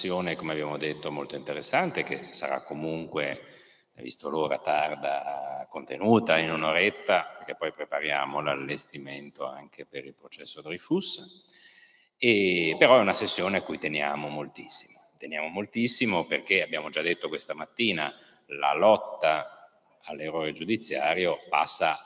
sessione, come abbiamo detto, molto interessante, che sarà comunque, visto l'ora tarda, contenuta in un'oretta, perché poi prepariamo l'allestimento anche per il processo Dreyfus. E, però è una sessione a cui teniamo moltissimo. Teniamo moltissimo perché, abbiamo già detto questa mattina, la lotta all'errore giudiziario passa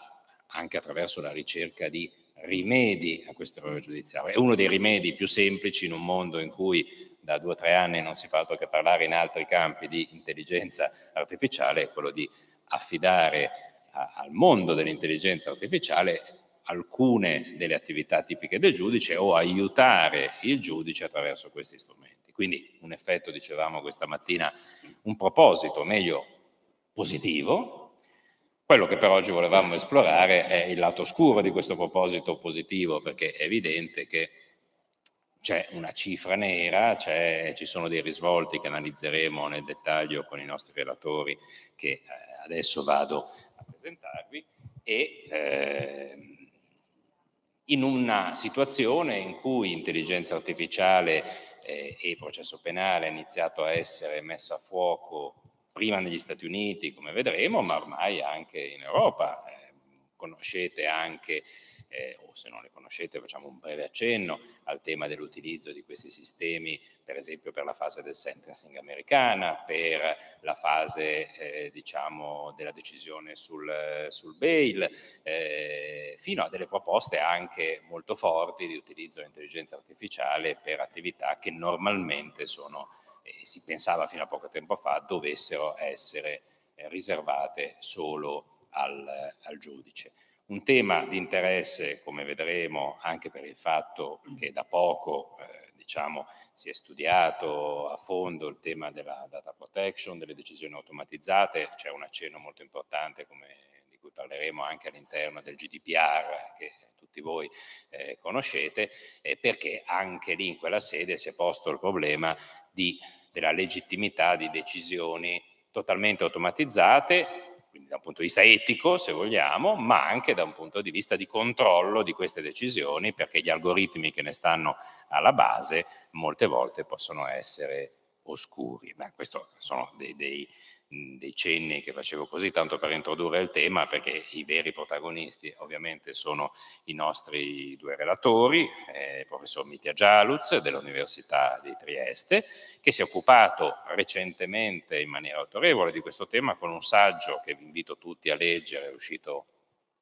anche attraverso la ricerca di rimedi a questo errore giudiziario. È uno dei rimedi più semplici in un mondo in cui da due o tre anni non si fa altro che parlare in altri campi di intelligenza artificiale, è quello di affidare a, al mondo dell'intelligenza artificiale alcune delle attività tipiche del giudice o aiutare il giudice attraverso questi strumenti. Quindi un effetto, dicevamo questa mattina, un proposito, meglio positivo. Quello che per oggi volevamo esplorare è il lato scuro di questo proposito positivo, perché è evidente che c'è una cifra nera, ci sono dei risvolti che analizzeremo nel dettaglio con i nostri relatori che eh, adesso vado a presentarvi e eh, in una situazione in cui intelligenza artificiale eh, e processo penale ha iniziato a essere messo a fuoco prima negli Stati Uniti, come vedremo, ma ormai anche in Europa. Eh, conoscete anche, eh, o se non le conoscete facciamo un breve accenno al tema dell'utilizzo di questi sistemi, per esempio per la fase del sentencing americana, per la fase eh, diciamo, della decisione sul, sul bail, eh, fino a delle proposte anche molto forti di utilizzo dell'intelligenza artificiale per attività che normalmente sono, eh, si pensava fino a poco tempo fa, dovessero essere eh, riservate solo al, al giudice. Un tema di interesse, come vedremo, anche per il fatto che da poco eh, diciamo, si è studiato a fondo il tema della data protection, delle decisioni automatizzate, c'è un accenno molto importante come cui parleremo anche all'interno del GDPR che tutti voi eh, conoscete, eh, perché anche lì in quella sede si è posto il problema di, della legittimità di decisioni totalmente automatizzate quindi da un punto di vista etico, se vogliamo, ma anche da un punto di vista di controllo di queste decisioni, perché gli algoritmi che ne stanno alla base molte volte possono essere oscuri. Beh, questo sono dei, dei, dei cenni che facevo così tanto per introdurre il tema perché i veri protagonisti ovviamente sono i nostri due relatori, eh, il professor Mitia Gialuz dell'Università di Trieste che si è occupato recentemente in maniera autorevole di questo tema con un saggio che vi invito tutti a leggere, è uscito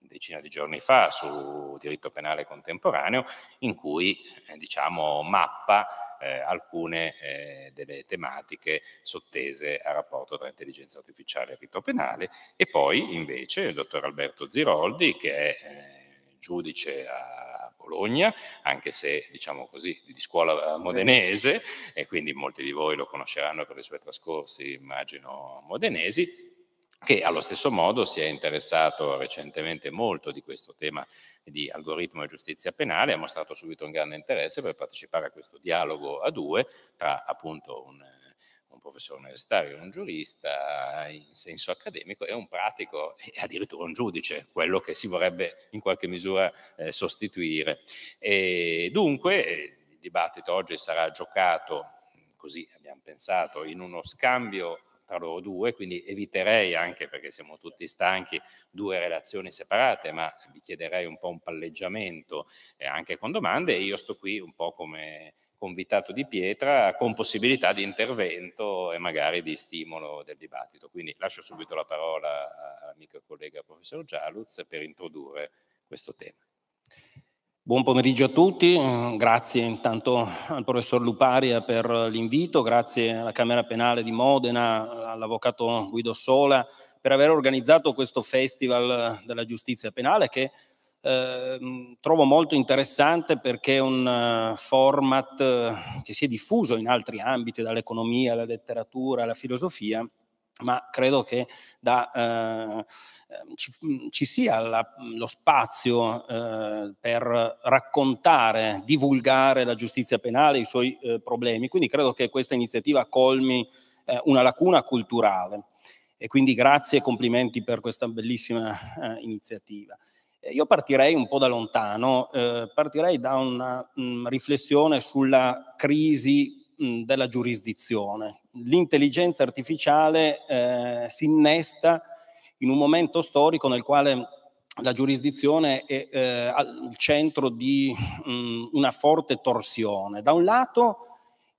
decina di giorni fa su diritto penale contemporaneo, in cui eh, diciamo, mappa eh, alcune eh, delle tematiche sottese al rapporto tra intelligenza artificiale e rito penale. E poi invece il dottor Alberto Ziroldi, che è eh, giudice a Bologna, anche se diciamo così di scuola eh, modenese, e quindi molti di voi lo conosceranno per i suoi trascorsi, immagino, modenesi, che allo stesso modo si è interessato recentemente molto di questo tema di algoritmo e giustizia penale, ha mostrato subito un grande interesse per partecipare a questo dialogo a due tra appunto un, un professore universitario, un giurista in senso accademico e un pratico e addirittura un giudice, quello che si vorrebbe in qualche misura eh, sostituire. E dunque il dibattito oggi sarà giocato, così abbiamo pensato, in uno scambio tra loro due, quindi eviterei anche perché siamo tutti stanchi due relazioni separate, ma vi chiederei un po' un palleggiamento eh, anche con domande e io sto qui un po' come convitato di pietra con possibilità di intervento e magari di stimolo del dibattito. Quindi lascio subito la parola all'amico e collega professor Gialuz per introdurre questo tema. Buon pomeriggio a tutti, grazie intanto al professor Luparia per l'invito, grazie alla Camera Penale di Modena, all'avvocato Guido Sola per aver organizzato questo festival della giustizia penale che eh, trovo molto interessante perché è un eh, format eh, che si è diffuso in altri ambiti, dall'economia alla letteratura alla filosofia ma credo che da, eh, ci, ci, sia la, lo spazio eh, per raccontare, divulgare la giustizia penale, i suoi eh, problemi. Quindi credo che questa iniziativa colmi eh, una lacuna culturale. E quindi grazie e complimenti per questa bellissima eh, iniziativa. Io partirei un po' da lontano, eh, partirei da una mh, mm, riflessione sulla crisi della giurisdizione. L'intelligenza artificiale eh, si innesta in un momento storico nel quale la giurisdizione è eh, al centro di mh, una forte torsione. Da un lato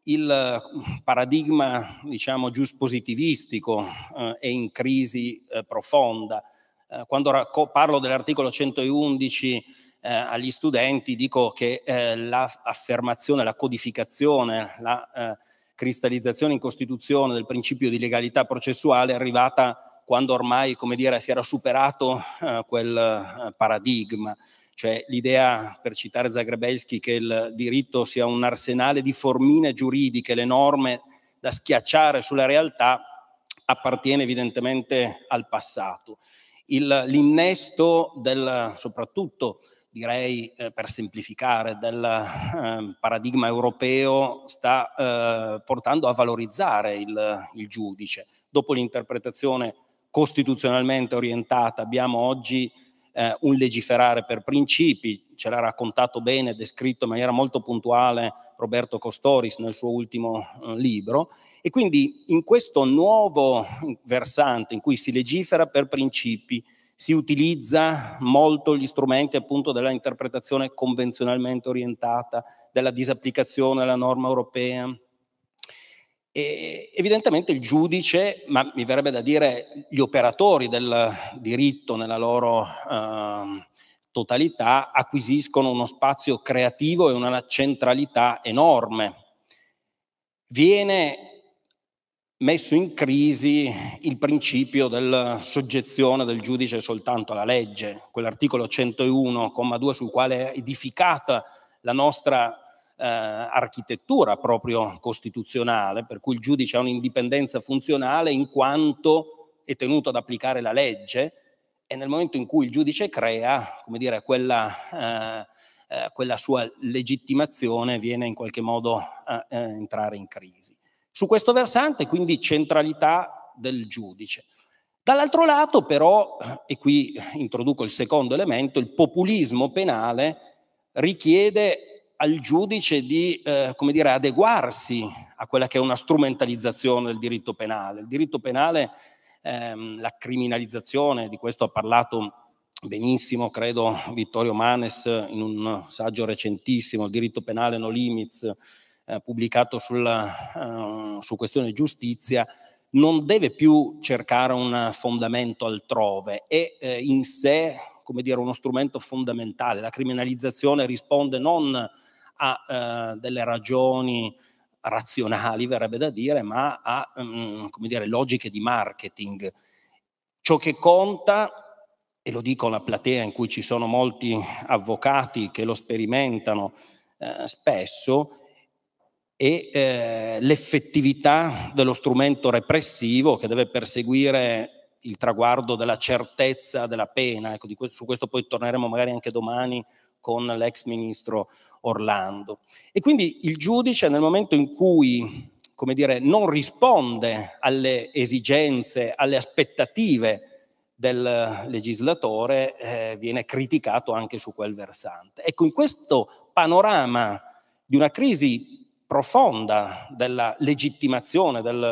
il paradigma, diciamo, giuspositivistico eh, è in crisi eh, profonda. Eh, quando parlo dell'articolo 111 eh, agli studenti dico che eh, l'affermazione, la, codificazione, la eh, cristallizzazione in Costituzione del principio di legalità processuale è arrivata quando ormai, come dire, si era superato eh, quel eh, paradigma. Cioè l'idea, per citare Zagrebelski, che il diritto sia un arsenale di formine giuridiche, le norme da schiacciare sulla realtà, appartiene evidentemente al passato. l'innesto del, soprattutto direi eh, per semplificare, del eh, paradigma europeo sta eh, portando a valorizzare il, il, giudice. Dopo l'interpretazione costituzionalmente orientata abbiamo oggi eh, un legiferare per principi, ce l'ha raccontato bene, descritto in maniera molto puntuale Roberto Costoris nel suo ultimo eh, libro, e quindi in questo nuovo versante in cui si legifera per principi, si utilizza molto gli strumenti appunto della interpretazione convenzionalmente orientata, della disapplicazione alla norma europea. E evidentemente il giudice, ma mi verrebbe da dire gli operatori del diritto nella loro eh, totalità, acquisiscono uno spazio creativo e una centralità enorme. Viene messo in crisi il principio della soggezione del giudice soltanto alla legge, quell'articolo 101,2 sul quale è edificata la nostra eh, architettura proprio costituzionale, per cui il giudice ha un'indipendenza funzionale in quanto è tenuto ad applicare la legge e nel momento in cui il giudice crea, come dire, quella, eh, eh, quella sua legittimazione viene in qualche modo a eh, eh, entrare in crisi. Su questo versante quindi centralità del giudice. Dall'altro lato però, e qui introduco il secondo elemento, il populismo penale richiede al giudice di eh, come dire, adeguarsi a quella che è una strumentalizzazione del diritto penale. Il diritto penale, ehm, la criminalizzazione, di questo ha parlato benissimo, credo, Vittorio Manes in un saggio recentissimo, Il diritto penale no limits, eh, pubblicato sulla, eh, su questione giustizia, non deve più cercare un fondamento altrove, è eh, in sé come dire, uno strumento fondamentale. La criminalizzazione risponde non a eh, delle ragioni razionali, verrebbe da dire, ma a um, come dire, logiche di marketing. Ciò che conta e lo dico alla platea in cui ci sono molti avvocati che lo sperimentano eh, spesso, e eh, l'effettività dello strumento repressivo che deve perseguire il traguardo della certezza della pena. Ecco, questo, su questo poi torneremo magari anche domani con l'ex ministro Orlando. E quindi il giudice nel momento in cui come dire, non risponde alle esigenze, alle aspettative del legislatore, eh, viene criticato anche su quel versante. Ecco, in questo panorama di una crisi profonda della legittimazione del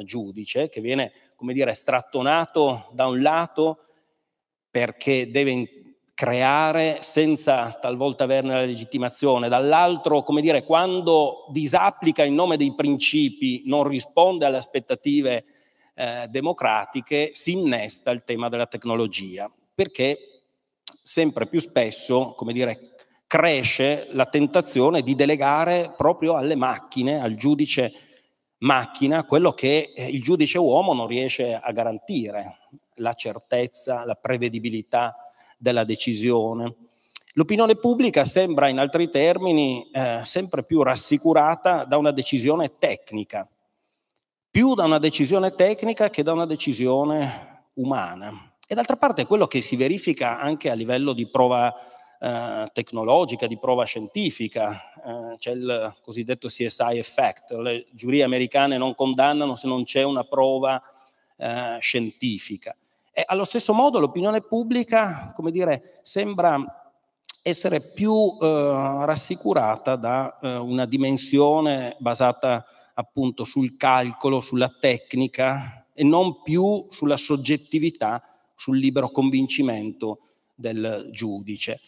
eh, giudice che viene, come dire, strattonato da un lato perché deve creare senza talvolta averne la legittimazione, dall'altro, come dire, quando disapplica in nome dei principi, non risponde alle aspettative eh, democratiche, si innesta il tema della tecnologia, perché sempre più spesso, come dire, cresce la tentazione di delegare proprio alle macchine, al giudice macchina, quello che eh, il giudice uomo non riesce a garantire, la certezza, la prevedibilità della decisione. L'opinione pubblica sembra, in altri termini, eh, sempre più rassicurata da una decisione tecnica, più da una decisione tecnica che da una decisione umana. E d'altra parte è quello che si verifica anche a livello di prova eh, tecnologica, di prova scientifica, eh, c'è il cosiddetto CSI effect, le giurie americane non condannano se non c'è una prova eh, scientifica. E allo stesso modo l'opinione pubblica, come dire, sembra essere più eh, rassicurata da eh, una dimensione basata appunto sul calcolo, sulla tecnica e non più sulla soggettività, sul libero convincimento del giudice.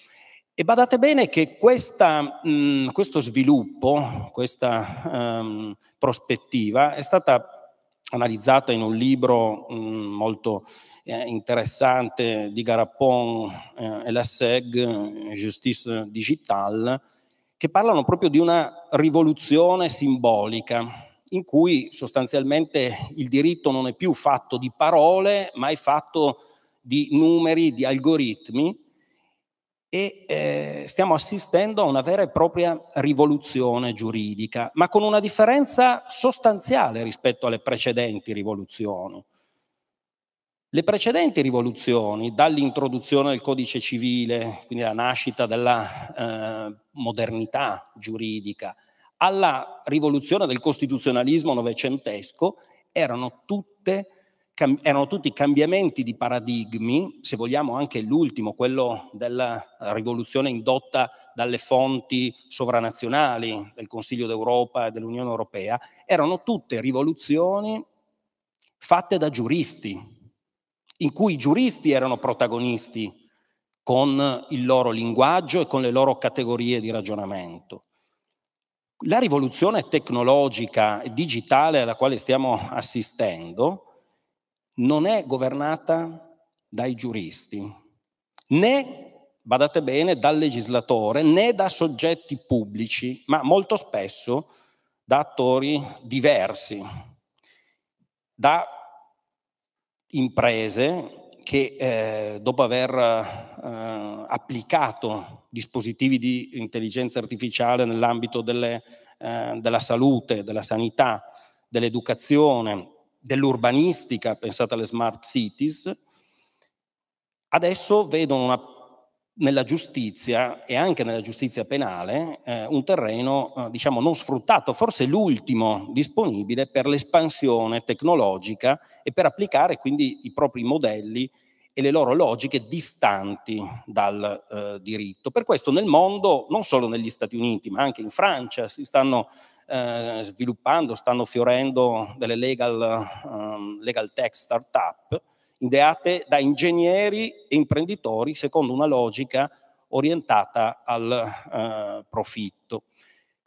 E badate bene che questa, mh, mm, questo sviluppo, questa um, prospettiva è stata analizzata in un libro mh, mm, molto eh, interessante di Garapon eh, e la SEG, Justice Digital, che parlano proprio di una rivoluzione simbolica in cui sostanzialmente il diritto non è più fatto di parole, ma è fatto di numeri, di algoritmi e eh, stiamo assistendo a una vera e propria rivoluzione giuridica, ma con una differenza sostanziale rispetto alle precedenti rivoluzioni. Le precedenti rivoluzioni, dall'introduzione del codice civile, quindi la nascita della eh, modernità giuridica, alla rivoluzione del costituzionalismo novecentesco, erano tutte erano tutti cambiamenti di paradigmi, se vogliamo anche l'ultimo, quello della rivoluzione indotta dalle fonti sovranazionali del Consiglio d'Europa e dell'Unione Europea, erano tutte rivoluzioni fatte da giuristi, in cui i giuristi erano protagonisti con il loro linguaggio e con le loro categorie di ragionamento. La rivoluzione tecnologica e digitale alla quale stiamo assistendo non è governata dai giuristi, né, badate bene, dal legislatore, né da soggetti pubblici, ma molto spesso da attori diversi, da imprese che eh, dopo aver eh, applicato dispositivi di intelligenza artificiale nell'ambito delle, eh, della salute, della sanità, dell'educazione, dell'urbanistica, pensate alle smart cities, adesso vedono una, nella giustizia e anche nella giustizia penale eh, un terreno eh, diciamo non sfruttato, forse l'ultimo disponibile per l'espansione tecnologica e per applicare quindi i propri modelli e le loro logiche distanti dal eh, diritto. Per questo nel mondo, non solo negli Stati Uniti, ma anche in Francia, si stanno eh, sviluppando, stanno fiorendo delle legal, um, legal tech startup ideate da ingegneri e imprenditori secondo una logica orientata al eh, profitto.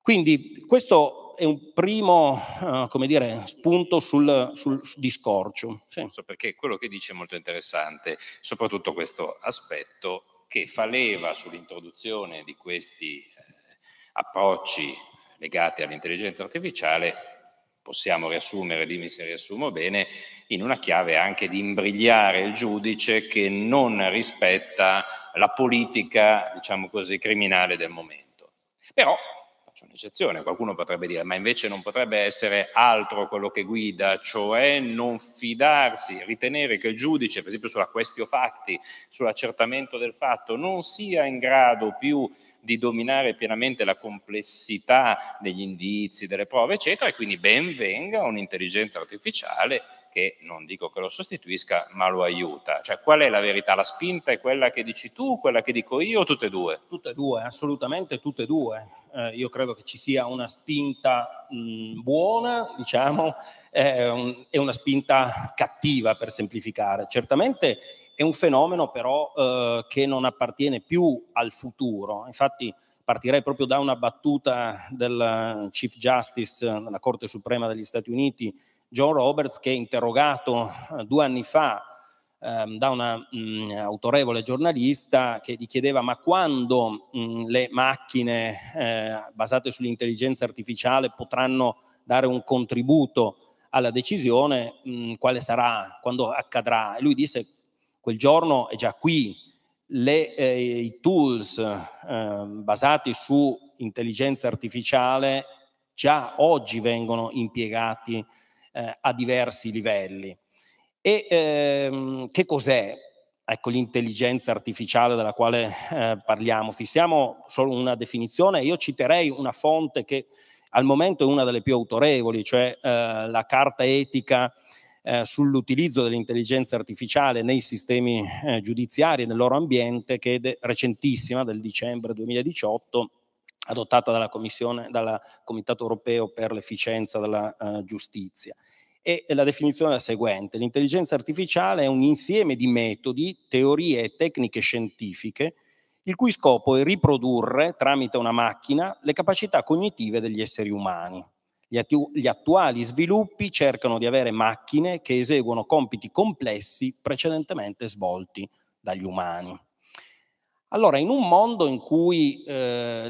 Quindi questo è un primo eh, come dire, spunto sul, sul discorcio. Sì. Perché quello che dice è molto interessante, soprattutto questo aspetto che fa leva sull'introduzione di questi eh, approcci legate all'intelligenza artificiale possiamo riassumere, dimmi se riassumo bene, in una chiave anche di imbrigliare il giudice che non rispetta la politica, diciamo così, criminale del momento. Però Faccio un'eccezione, qualcuno potrebbe dire, ma invece non potrebbe essere altro quello che guida, cioè non fidarsi, ritenere che il giudice, per esempio sulla questio fatti, sull'accertamento del fatto, non sia in grado più di dominare pienamente la complessità degli indizi, delle prove, eccetera, e quindi ben venga un'intelligenza artificiale che non dico che lo sostituisca, ma lo aiuta. Cioè, qual è la verità? La spinta è quella che dici tu, quella che dico io, o tutte e due? Tutte e due, assolutamente tutte e due eh, io credo che ci sia una spinta mh, buona, diciamo, eh, un, e una spinta cattiva per semplificare. Certamente è un fenomeno però eh, che non appartiene più al futuro. Infatti partirei proprio da una battuta del Chief Justice eh, della Corte Suprema degli Stati Uniti, John Roberts, che interrogato eh, due anni fa ehm, da un mm, autorevole giornalista che gli chiedeva ma quando mh, mm, le macchine eh, basate sull'intelligenza artificiale potranno dare un contributo alla decisione, mh, mm, quale sarà, quando accadrà. E lui disse quel giorno è già qui, le, eh, i tools eh, basati su intelligenza artificiale già oggi vengono impiegati eh, a diversi livelli. E ehm, che cos'è ecco, l'intelligenza artificiale della quale eh, parliamo? Fissiamo solo una definizione, io citerei una fonte che al momento è una delle più autorevoli, cioè eh, la carta etica eh, sull'utilizzo dell'intelligenza artificiale nei sistemi eh, giudiziari e nel loro ambiente, che è recentissima, del dicembre 2018, adottata dalla Commissione, dal Comitato europeo per l'efficienza della eh, giustizia. E la definizione è la seguente, l'intelligenza artificiale è un insieme di metodi, teorie e tecniche scientifiche il cui scopo è riprodurre tramite una macchina le capacità cognitive degli esseri umani. Gli, attu- gli attuali sviluppi cercano di avere macchine che eseguono compiti complessi precedentemente svolti dagli umani. Allora, in un mondo in cui, eh,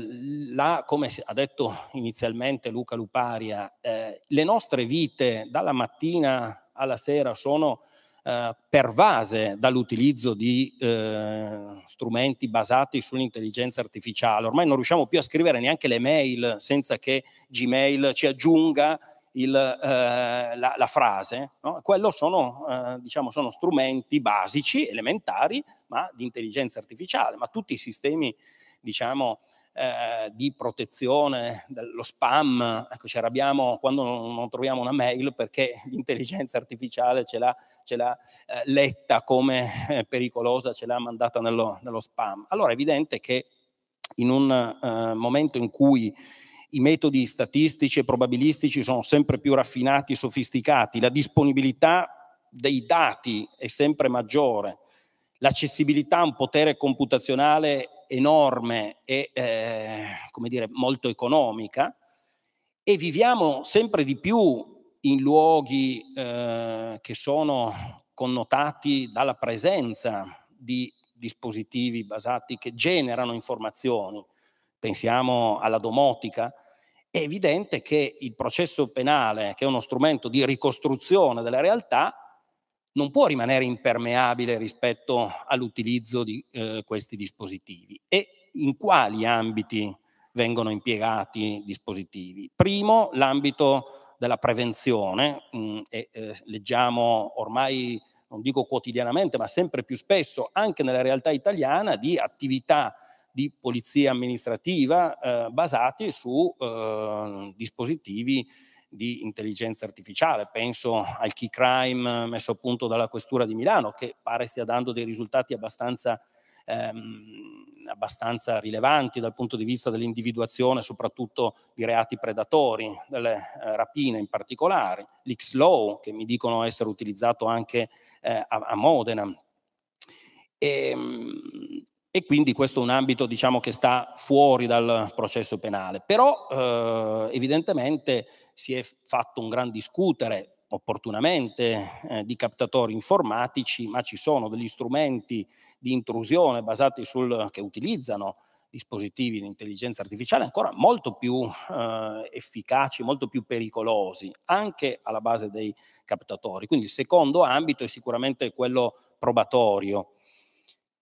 la, come ha detto inizialmente Luca Luparia, eh, le nostre vite dalla mattina alla sera sono eh, pervase dall'utilizzo di eh, strumenti basati sull'intelligenza artificiale, ormai non riusciamo più a scrivere neanche le mail senza che Gmail ci aggiunga il, eh, la, la, frase, no? quello sono, eh, diciamo, sono strumenti basici, elementari, ma di intelligenza artificiale, ma tutti i sistemi, diciamo, eh, di protezione, dello spam, ecco, ci arrabbiamo quando non, troviamo una mail perché l'intelligenza artificiale ce l'ha, ce l'ha eh, letta come eh, pericolosa, ce l'ha mandata nello, nello, spam. Allora è evidente che in un eh, momento in cui i metodi statistici e probabilistici sono sempre più raffinati e sofisticati, la disponibilità dei dati è sempre maggiore, l'accessibilità a un potere computazionale enorme e eh, come dire, molto economica e viviamo sempre di più in luoghi eh, che sono connotati dalla presenza di dispositivi basati che generano informazioni pensiamo alla domotica, è evidente che il processo penale, che è uno strumento di ricostruzione della realtà, non può rimanere impermeabile rispetto all'utilizzo di eh, questi dispositivi. E in quali ambiti vengono impiegati dispositivi? Primo, l'ambito della prevenzione, mh, mm, e, eh, leggiamo ormai, non dico quotidianamente, ma sempre più spesso, anche nella realtà italiana, di attività di polizia amministrativa eh, basati su eh, dispositivi di intelligenza artificiale. Penso al key crime messo a punto dalla Questura di Milano, che pare stia dando dei risultati abbastanza, ehm, abbastanza rilevanti dal punto di vista dell'individuazione soprattutto di reati predatori, delle eh, rapine in particolare, l'X-Law che mi dicono essere utilizzato anche eh, a, a Modena. E, ehm, e quindi questo è un ambito diciamo, che sta fuori dal processo penale. Però eh, evidentemente si è fatto un gran discutere opportunamente eh, di captatori informatici, ma ci sono degli strumenti di intrusione basati sul che utilizzano dispositivi di intelligenza artificiale ancora molto più eh, efficaci, molto più pericolosi, anche alla base dei captatori. Quindi il secondo ambito è sicuramente quello probatorio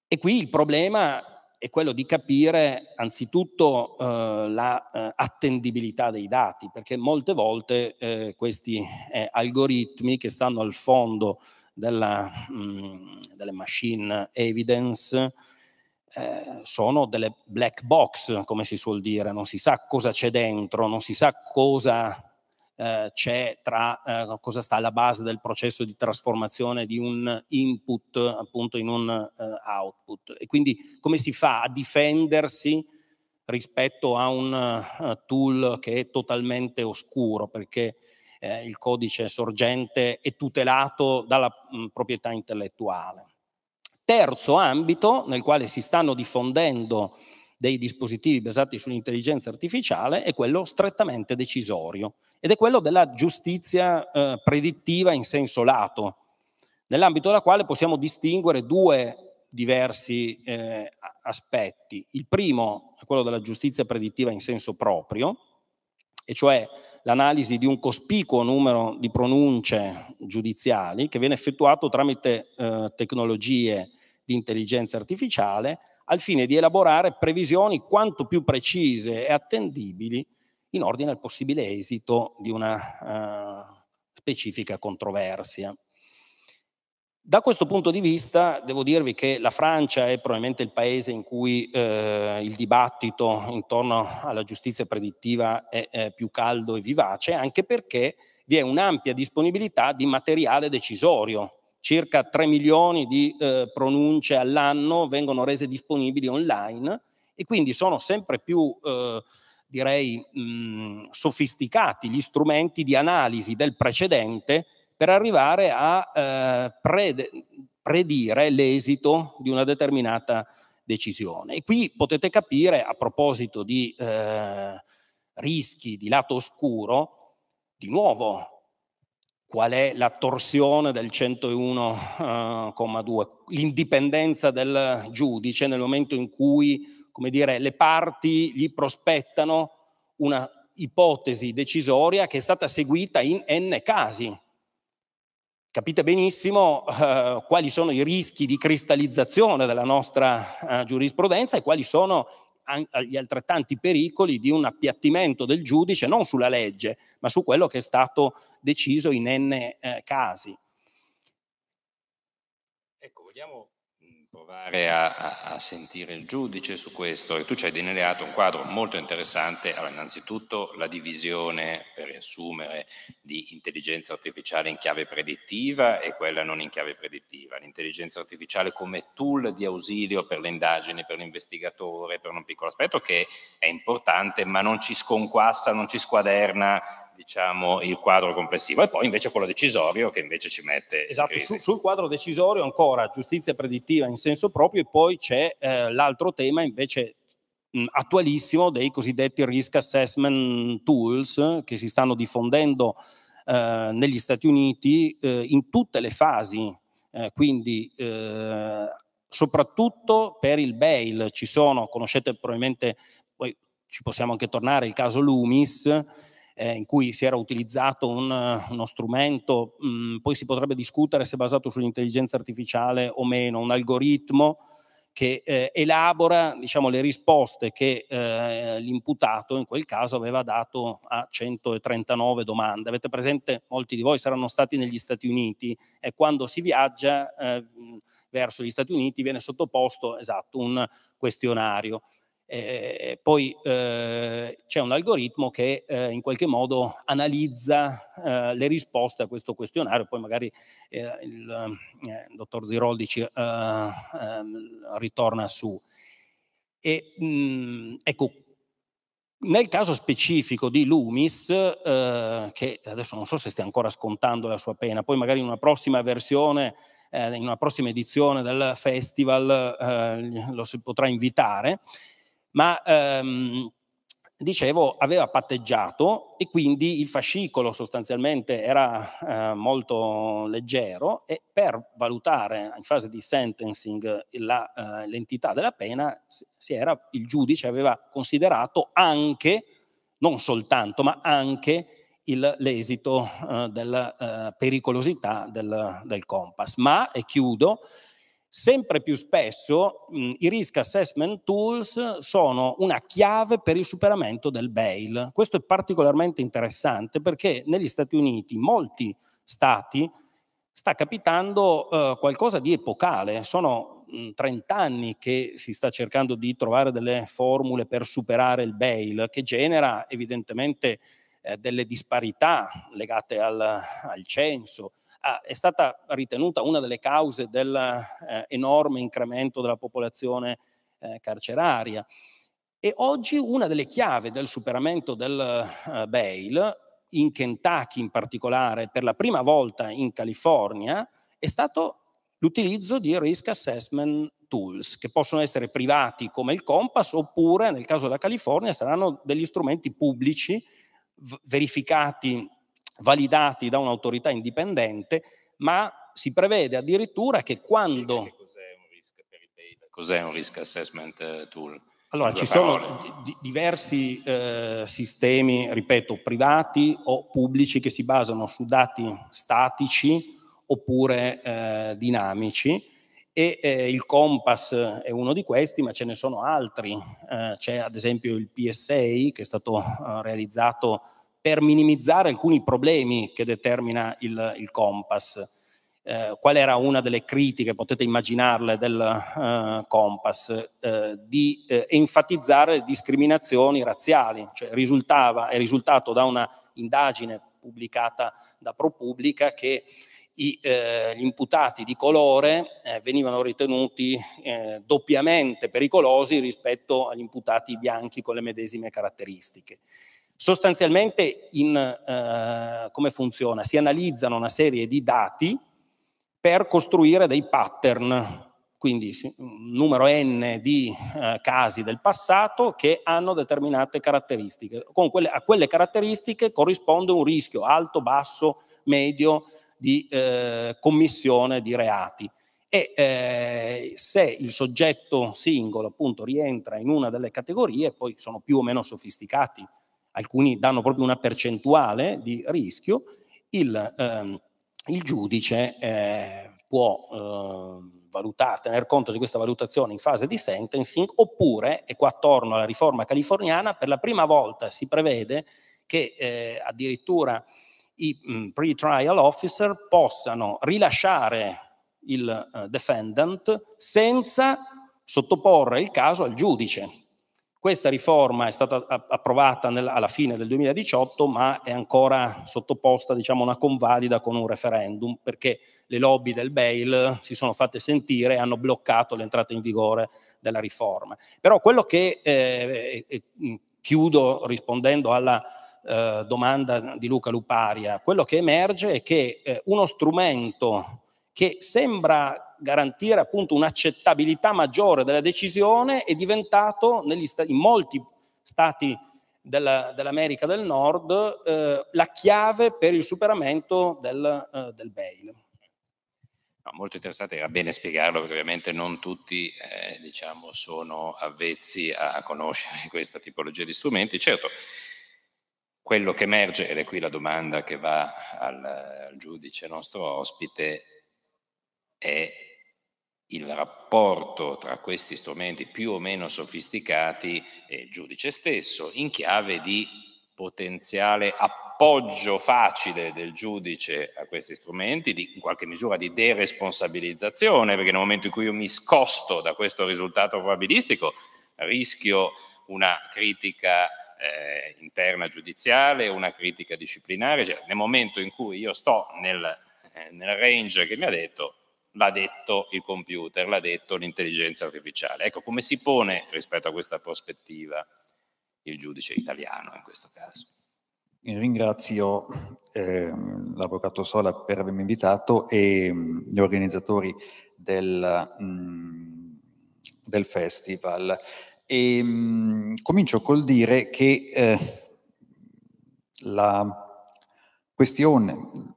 e qui il problema è quello di capire anzitutto eh, l'attendibilità la, eh, dei dati, perché molte volte eh, questi eh, algoritmi che stanno al fondo della, mh, mm, delle machine evidence eh, sono delle black box, come si suol dire, non si sa cosa c'è dentro, non si sa cosa eh, c'è tra eh, cosa sta alla base del processo di trasformazione di un input appunto in un eh, output e quindi come si fa a difendersi rispetto a un uh, tool che è totalmente oscuro perché eh, il codice sorgente è tutelato dalla mh, mm, proprietà intellettuale. Terzo ambito nel quale si stanno diffondendo dei dispositivi basati sull'intelligenza artificiale è quello strettamente decisorio ed è quello della giustizia eh, predittiva in senso lato, nell'ambito della quale possiamo distinguere due diversi eh, aspetti. Il primo è quello della giustizia predittiva in senso proprio, e cioè l'analisi di un cospicuo numero di pronunce giudiziali che viene effettuato tramite eh, tecnologie di intelligenza artificiale al fine di elaborare previsioni quanto più precise e attendibili in ordine al possibile esito di una eh, specifica controversia. Da questo punto di vista devo dirvi che la Francia è probabilmente il paese in cui eh, il dibattito intorno alla giustizia predittiva è, è più caldo e vivace, anche perché vi è un'ampia disponibilità di materiale decisorio circa 3 milioni di eh, pronunce all'anno vengono rese disponibili online e quindi sono sempre più, eh, direi, mh, sofisticati gli strumenti di analisi del precedente per arrivare a eh, pred- predire l'esito di una determinata decisione. E qui potete capire, a proposito di eh, rischi di lato oscuro, di nuovo qual è la torsione del 101,2, eh, l'indipendenza del giudice nel momento in cui come dire, le parti gli prospettano una ipotesi decisoria che è stata seguita in n casi. Capite benissimo eh, quali sono i rischi di cristallizzazione della nostra eh, giurisprudenza e quali sono eh, gli altrettanti pericoli di un appiattimento del giudice non sulla legge, ma su quello che è stato deciso in n eh, casi. Ecco, vogliamo provare a, a, sentire il giudice su questo e tu ci hai delineato un quadro molto interessante, allora, innanzitutto la divisione, per riassumere, di intelligenza artificiale in chiave predittiva e quella non in chiave predittiva, l'intelligenza artificiale come tool di ausilio per le indagini, per l'investigatore, per un piccolo aspetto che è importante ma non ci sconquassa, non ci squaderna diciamo, il quadro complessivo e poi invece quello decisorio che invece ci mette... Esatto, su, sul quadro decisorio ancora giustizia predittiva in senso proprio e poi c'è eh, l'altro tema invece mh, attualissimo dei cosiddetti risk assessment tools che si stanno diffondendo eh, negli Stati Uniti eh, in tutte le fasi, eh, quindi eh, soprattutto per il bail ci sono, conoscete probabilmente, poi ci possiamo anche tornare, il caso Loomis eh, in cui si era utilizzato un, eh, uno strumento, mh, mm, poi si potrebbe discutere se basato sull'intelligenza artificiale o meno, un algoritmo che eh, elabora diciamo, le risposte che eh, l'imputato in quel caso aveva dato a 139 domande. Avete presente, molti di voi saranno stati negli Stati Uniti e quando si viaggia eh, verso gli Stati Uniti viene sottoposto esatto, un questionario. Eh, eh, poi eh, c'è un algoritmo che eh, in qualche modo analizza eh, le risposte a questo questionario, poi magari eh, il, dottor Ziroldi ci ehm, ritorna su. E, mh, mm, ecco, nel caso specifico di Loomis, che adesso non so se stia ancora scontando la sua pena, poi magari in una prossima versione in una prossima edizione del festival eh, lo si potrà invitare ma ehm, dicevo aveva patteggiato e quindi il fascicolo sostanzialmente era eh, molto leggero e per valutare in fase di sentencing la, eh, l'entità della pena era, il giudice aveva considerato anche, non soltanto, ma anche il, l'esito eh, della eh, pericolosità del, del compass. Ma, e chiudo, Sempre più spesso mh, mm, i risk assessment tools sono una chiave per il superamento del bail. Questo è particolarmente interessante perché negli Stati Uniti molti stati sta capitando eh, qualcosa di epocale. Sono mh, mm, 30 anni che si sta cercando di trovare delle formule per superare il bail, che genera evidentemente eh, delle disparità legate al, al censo, Ah, è stata ritenuta una delle cause dell'enorme eh, incremento della popolazione eh, carceraria. E oggi una delle chiavi del superamento del eh, bail, in Kentucky in particolare, per la prima volta in California, è stato l'utilizzo di risk assessment tools, che possono essere privati come il Compass, oppure nel caso della California saranno degli strumenti pubblici verificati validati da un'autorità indipendente, ma si prevede addirittura che quando... cos'è, un risk assessment eh, tool? Allora, ci parole. sono d- diversi eh, sistemi, ripeto, privati o pubblici che si basano su dati statici oppure eh, dinamici e eh, il Compass è uno di questi, ma ce ne sono altri. Eh, c'è ad esempio il PSA che è stato eh, realizzato per minimizzare alcuni problemi che determina il, il Compass. Eh, qual era una delle critiche, potete immaginarle, del eh, Compass, eh, di eh, enfatizzare le discriminazioni razziali, cioè risultava, è risultato da una indagine pubblicata da ProPublica che i, eh, gli imputati di colore eh, venivano ritenuti doppiamente pericolosi rispetto agli imputati bianchi con le medesime caratteristiche. Sostanzialmente in, eh, come funziona? Si analizzano una serie di dati per costruire dei pattern, quindi un numero n di eh, casi del passato che hanno determinate caratteristiche. Quelle, a quelle caratteristiche corrisponde un rischio alto, basso, medio di eh, commissione di reati. E eh, se il soggetto singolo appunto rientra in una delle categorie, poi sono più o meno sofisticati alcuni danno proprio una percentuale di rischio, il, ehm, il giudice eh, può eh, valutare, tener conto di questa valutazione in fase di sentencing, oppure, e qua torno alla riforma californiana, per la prima volta si prevede che eh, addirittura i mh, mm, pre-trial officer possano rilasciare il uh, defendant senza sottoporre il caso al giudice, questa riforma è stata approvata nel, alla fine del 2018, ma è ancora sottoposta a diciamo, una convalida con un referendum, perché le lobby del bail si sono fatte sentire e hanno bloccato l'entrata in vigore della riforma. Però quello che eh, chiudo rispondendo alla eh, domanda di Luca Luparia, quello che emerge è che eh, uno strumento che sembra garantire appunto un'accettabilità maggiore della decisione, è diventato in molti stati della, dell'America del Nord eh, la chiave per il superamento del, eh, del bail. No, molto interessante, era bene spiegarlo perché ovviamente non tutti eh, diciamo, sono avvezzi a conoscere questa tipologia di strumenti. Certo, quello che emerge, ed è qui la domanda che va al, al giudice nostro ospite, è il rapporto tra questi strumenti più o meno sofisticati e il giudice stesso in chiave di potenziale appoggio facile del giudice a questi strumenti, di, in qualche misura di deresponsabilizzazione, perché nel momento in cui io mi scosto da questo risultato probabilistico rischio una critica eh, interna giudiziale, una critica disciplinare, cioè nel momento in cui io sto nel, eh, nel range che mi ha detto l'ha detto il computer, l'ha detto l'intelligenza artificiale. Ecco, come si pone rispetto a questa prospettiva il giudice italiano in questo caso? Ringrazio eh, l'avvocato Sola per avermi invitato e mh, mm, gli organizzatori del, mh, mm, del festival. E, mh, mm, comincio col dire che eh, la questione,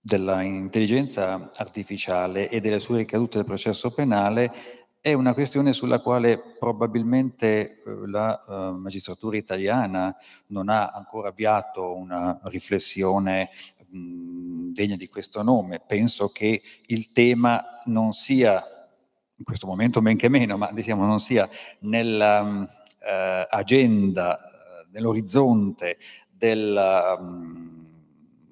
dell'intelligenza artificiale e delle sue ricadute del processo penale è una questione sulla quale probabilmente eh, la eh, magistratura italiana non ha ancora avviato una riflessione degna di questo nome. Penso che il tema non sia, in questo momento men che meno, ma diciamo non sia nell'agenda, eh, nell'orizzonte della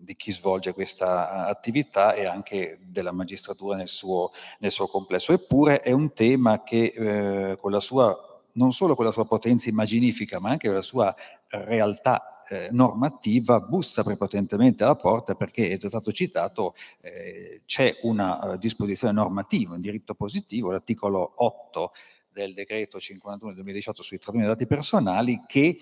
di chi svolge questa eh, attività e anche della magistratura nel suo, nel suo complesso. Eppure è un tema che eh, con la sua, non solo con la sua potenza immaginifica, ma anche con la sua realtà eh, normativa bussa prepotentemente alla porta perché è già stato citato, eh, c'è una eh, disposizione normativa un diritto positivo, l'articolo 8 del decreto 51 del 2018 sui trattamenti dei dati personali che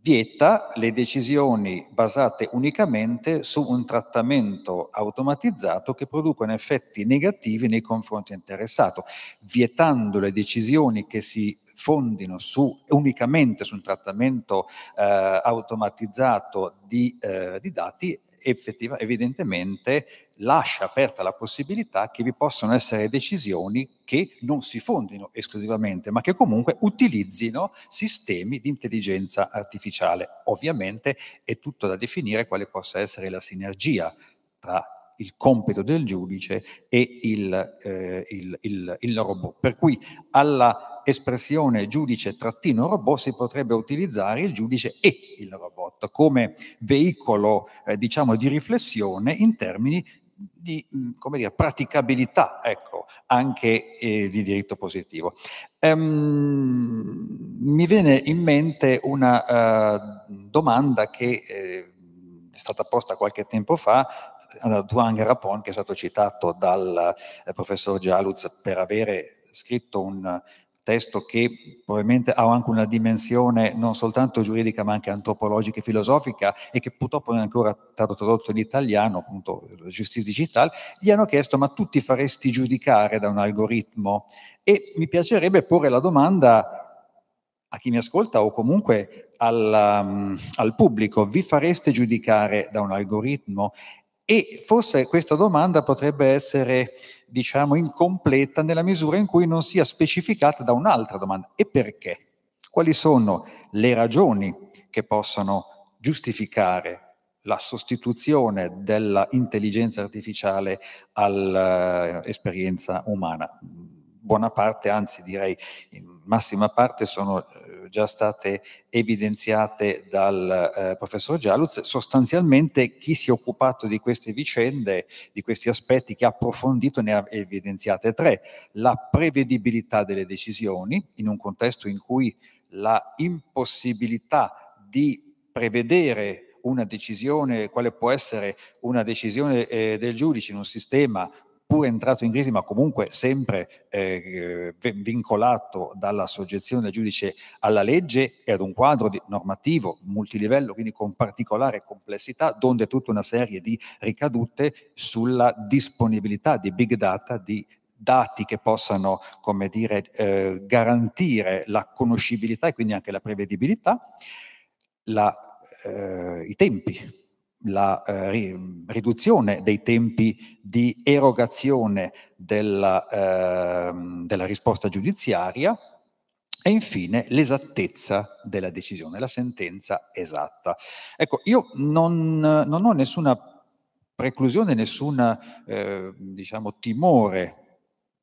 vieta le decisioni basate unicamente su un trattamento automatizzato che producono effetti negativi nei confronti interessato, vietando le decisioni che si fondino su, unicamente su un trattamento eh, automatizzato di, eh, di dati effettiva, evidentemente lascia aperta la possibilità che vi possano essere decisioni che non si fondino esclusivamente, ma che comunque utilizzino sistemi di intelligenza artificiale. Ovviamente è tutto da definire quale possa essere la sinergia tra il compito del giudice e il, eh, il, il, il robot. Per cui alla espressione giudice-robot trattino si potrebbe utilizzare il giudice e il robot come veicolo eh, diciamo di riflessione in termini di dire, praticabilità ecco, anche eh, di diritto positivo. Um, mi viene in mente una uh, domanda che eh, è stata posta qualche tempo fa Duang Rapon, che è stato citato dal eh, professor Gialuz per avere scritto un testo che probabilmente ha anche una dimensione non soltanto giuridica ma anche antropologica e filosofica e che purtroppo non è ancora stato tradotto in italiano, appunto Justice Digital, gli hanno chiesto ma tu ti faresti giudicare da un algoritmo? E mi piacerebbe porre la domanda a chi mi ascolta o comunque al, um, al pubblico, vi fareste giudicare da un algoritmo? E forse questa domanda potrebbe essere, diciamo, incompleta nella misura in cui non sia specificata da un'altra domanda. E perché? Quali sono le ragioni che possono giustificare la sostituzione dell'intelligenza artificiale all'esperienza eh, umana. Buona parte, anzi direi in massima parte, sono eh, già state evidenziate dal eh, professor Gialuz, sostanzialmente chi si è occupato di queste vicende, di questi aspetti che ha approfondito, ne ha evidenziate tre. La prevedibilità delle decisioni in un contesto in cui la impossibilità di prevedere una decisione, quale può essere una decisione eh, del giudice in un sistema pur entrato in crisi, ma comunque sempre eh, vincolato dalla soggezione del giudice alla legge e ad un quadro normativo multilivello, quindi con particolare complessità, donde tutta una serie di ricadute sulla disponibilità di big data, di dati che possano, come dire, eh, garantire la conoscibilità e quindi anche la prevedibilità, la, eh, i tempi la eh, riduzione dei tempi di erogazione della, eh, della risposta giudiziaria e infine l'esattezza della decisione, la sentenza esatta. Ecco, io non, non ho nessuna preclusione, nessun eh, diciamo, timore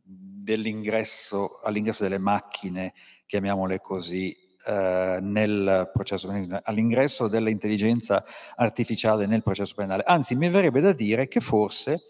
dell'ingresso, all'ingresso delle macchine, chiamiamole così, eh, nel processo all'ingresso dell'intelligenza artificiale nel processo penale. Anzi, mi verrebbe da dire che forse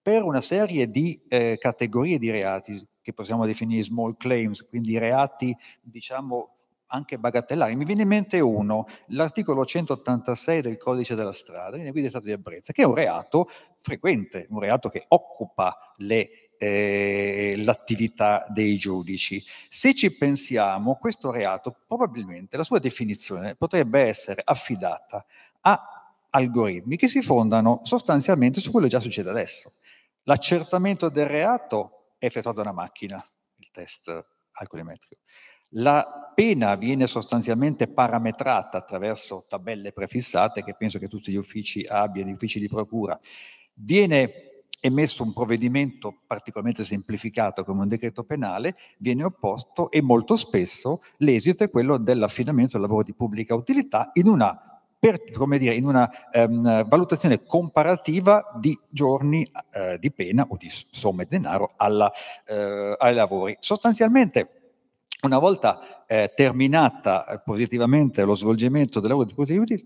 per una serie di eh, categorie di reati che possiamo definire small claims, quindi reati diciamo anche bagatellari. Mi viene in mente uno, l'articolo 186 del codice della strada, quindi guida di stato di ebbrezza, che è un reato frequente, un reato che occupa le eh, l'attività dei giudici. Se ci pensiamo, questo reato probabilmente la sua definizione potrebbe essere affidata a algoritmi che si fondano sostanzialmente su quello che già succede adesso. L'accertamento del reato è effettuato da una macchina, il test alcolimetrico. La pena viene sostanzialmente parametrata attraverso tabelle prefissate che penso che tutti gli uffici abbiano, gli uffici di procura. Viene emesso un provvedimento particolarmente semplificato come un decreto penale, viene opposto e molto spesso l'esito è quello dell'affidamento del lavoro di pubblica utilità in una per, come dire, in una ehm, valutazione comparativa di giorni eh, di pena o di somme di denaro alla, eh, ai lavori. Sostanzialmente, una volta eh, terminata eh, positivamente lo svolgimento del lavoro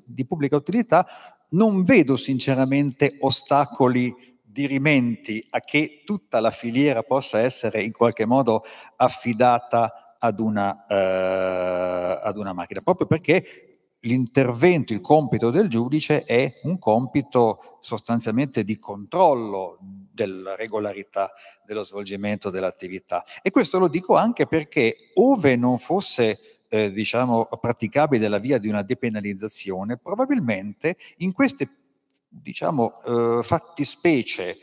di pubblica utilità, non vedo sinceramente ostacoli dirimenti a che tutta la filiera possa essere in qualche modo affidata ad una, eh, ad una macchina, proprio perché l'intervento, il compito del giudice è un compito sostanzialmente di controllo della regolarità dello svolgimento dell'attività. E questo lo dico anche perché ove non fosse eh, diciamo, praticabile la via di una depenalizzazione, probabilmente in queste diciamo, eh, fattispecie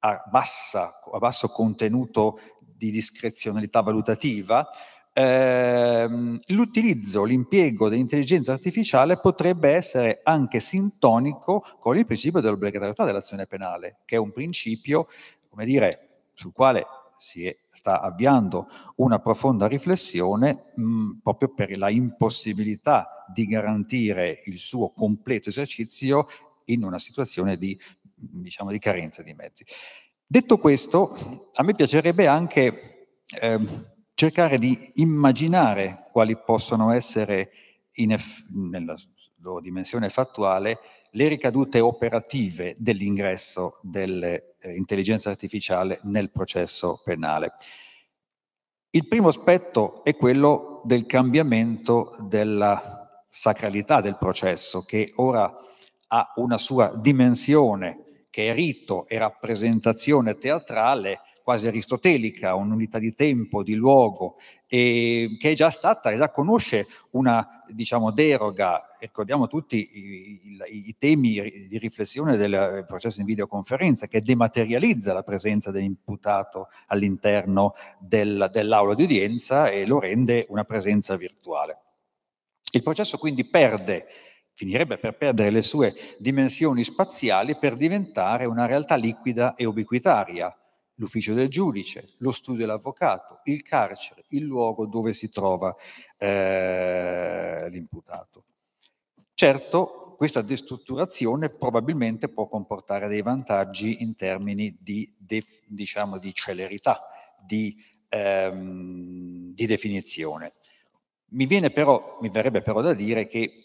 a, bassa, a, basso contenuto di discrezionalità valutativa, ehm, l'utilizzo, l'impiego dell'intelligenza artificiale potrebbe essere anche sintonico con il principio dell'obbligatorietà dell'azione penale, che è un principio, come dire, sul quale si sta avviando una profonda riflessione mh, mm, proprio per la impossibilità di garantire il suo completo esercizio in una situazione di, diciamo, di carenza di mezzi. Detto questo, a me piacerebbe anche eh, cercare di immaginare quali possono essere, nella loro dimensione fattuale, le ricadute operative dell'ingresso dell'intelligenza eh, artificiale nel processo penale. Il primo aspetto è quello del cambiamento della sacralità del processo, che ora ha una sua dimensione che è rito e rappresentazione teatrale quasi aristotelica, un'unità di tempo, di luogo, e che è già stata, già conosce una diciamo, deroga, ricordiamo tutti i, i, i temi di riflessione del processo in videoconferenza, che dematerializza la presenza dell'imputato all'interno del, dell'aula di udienza e lo rende una presenza virtuale. Il processo quindi perde finirebbe per perdere le sue dimensioni spaziali per diventare una realtà liquida e ubiquitaria. L'ufficio del giudice, lo studio dell'avvocato, il carcere, il luogo dove si trova eh, l'imputato. Certo, questa destrutturazione probabilmente può comportare dei vantaggi in termini di, de, diciamo, di celerità, di, ehm, di definizione. Mi, però, mi verrebbe però da dire che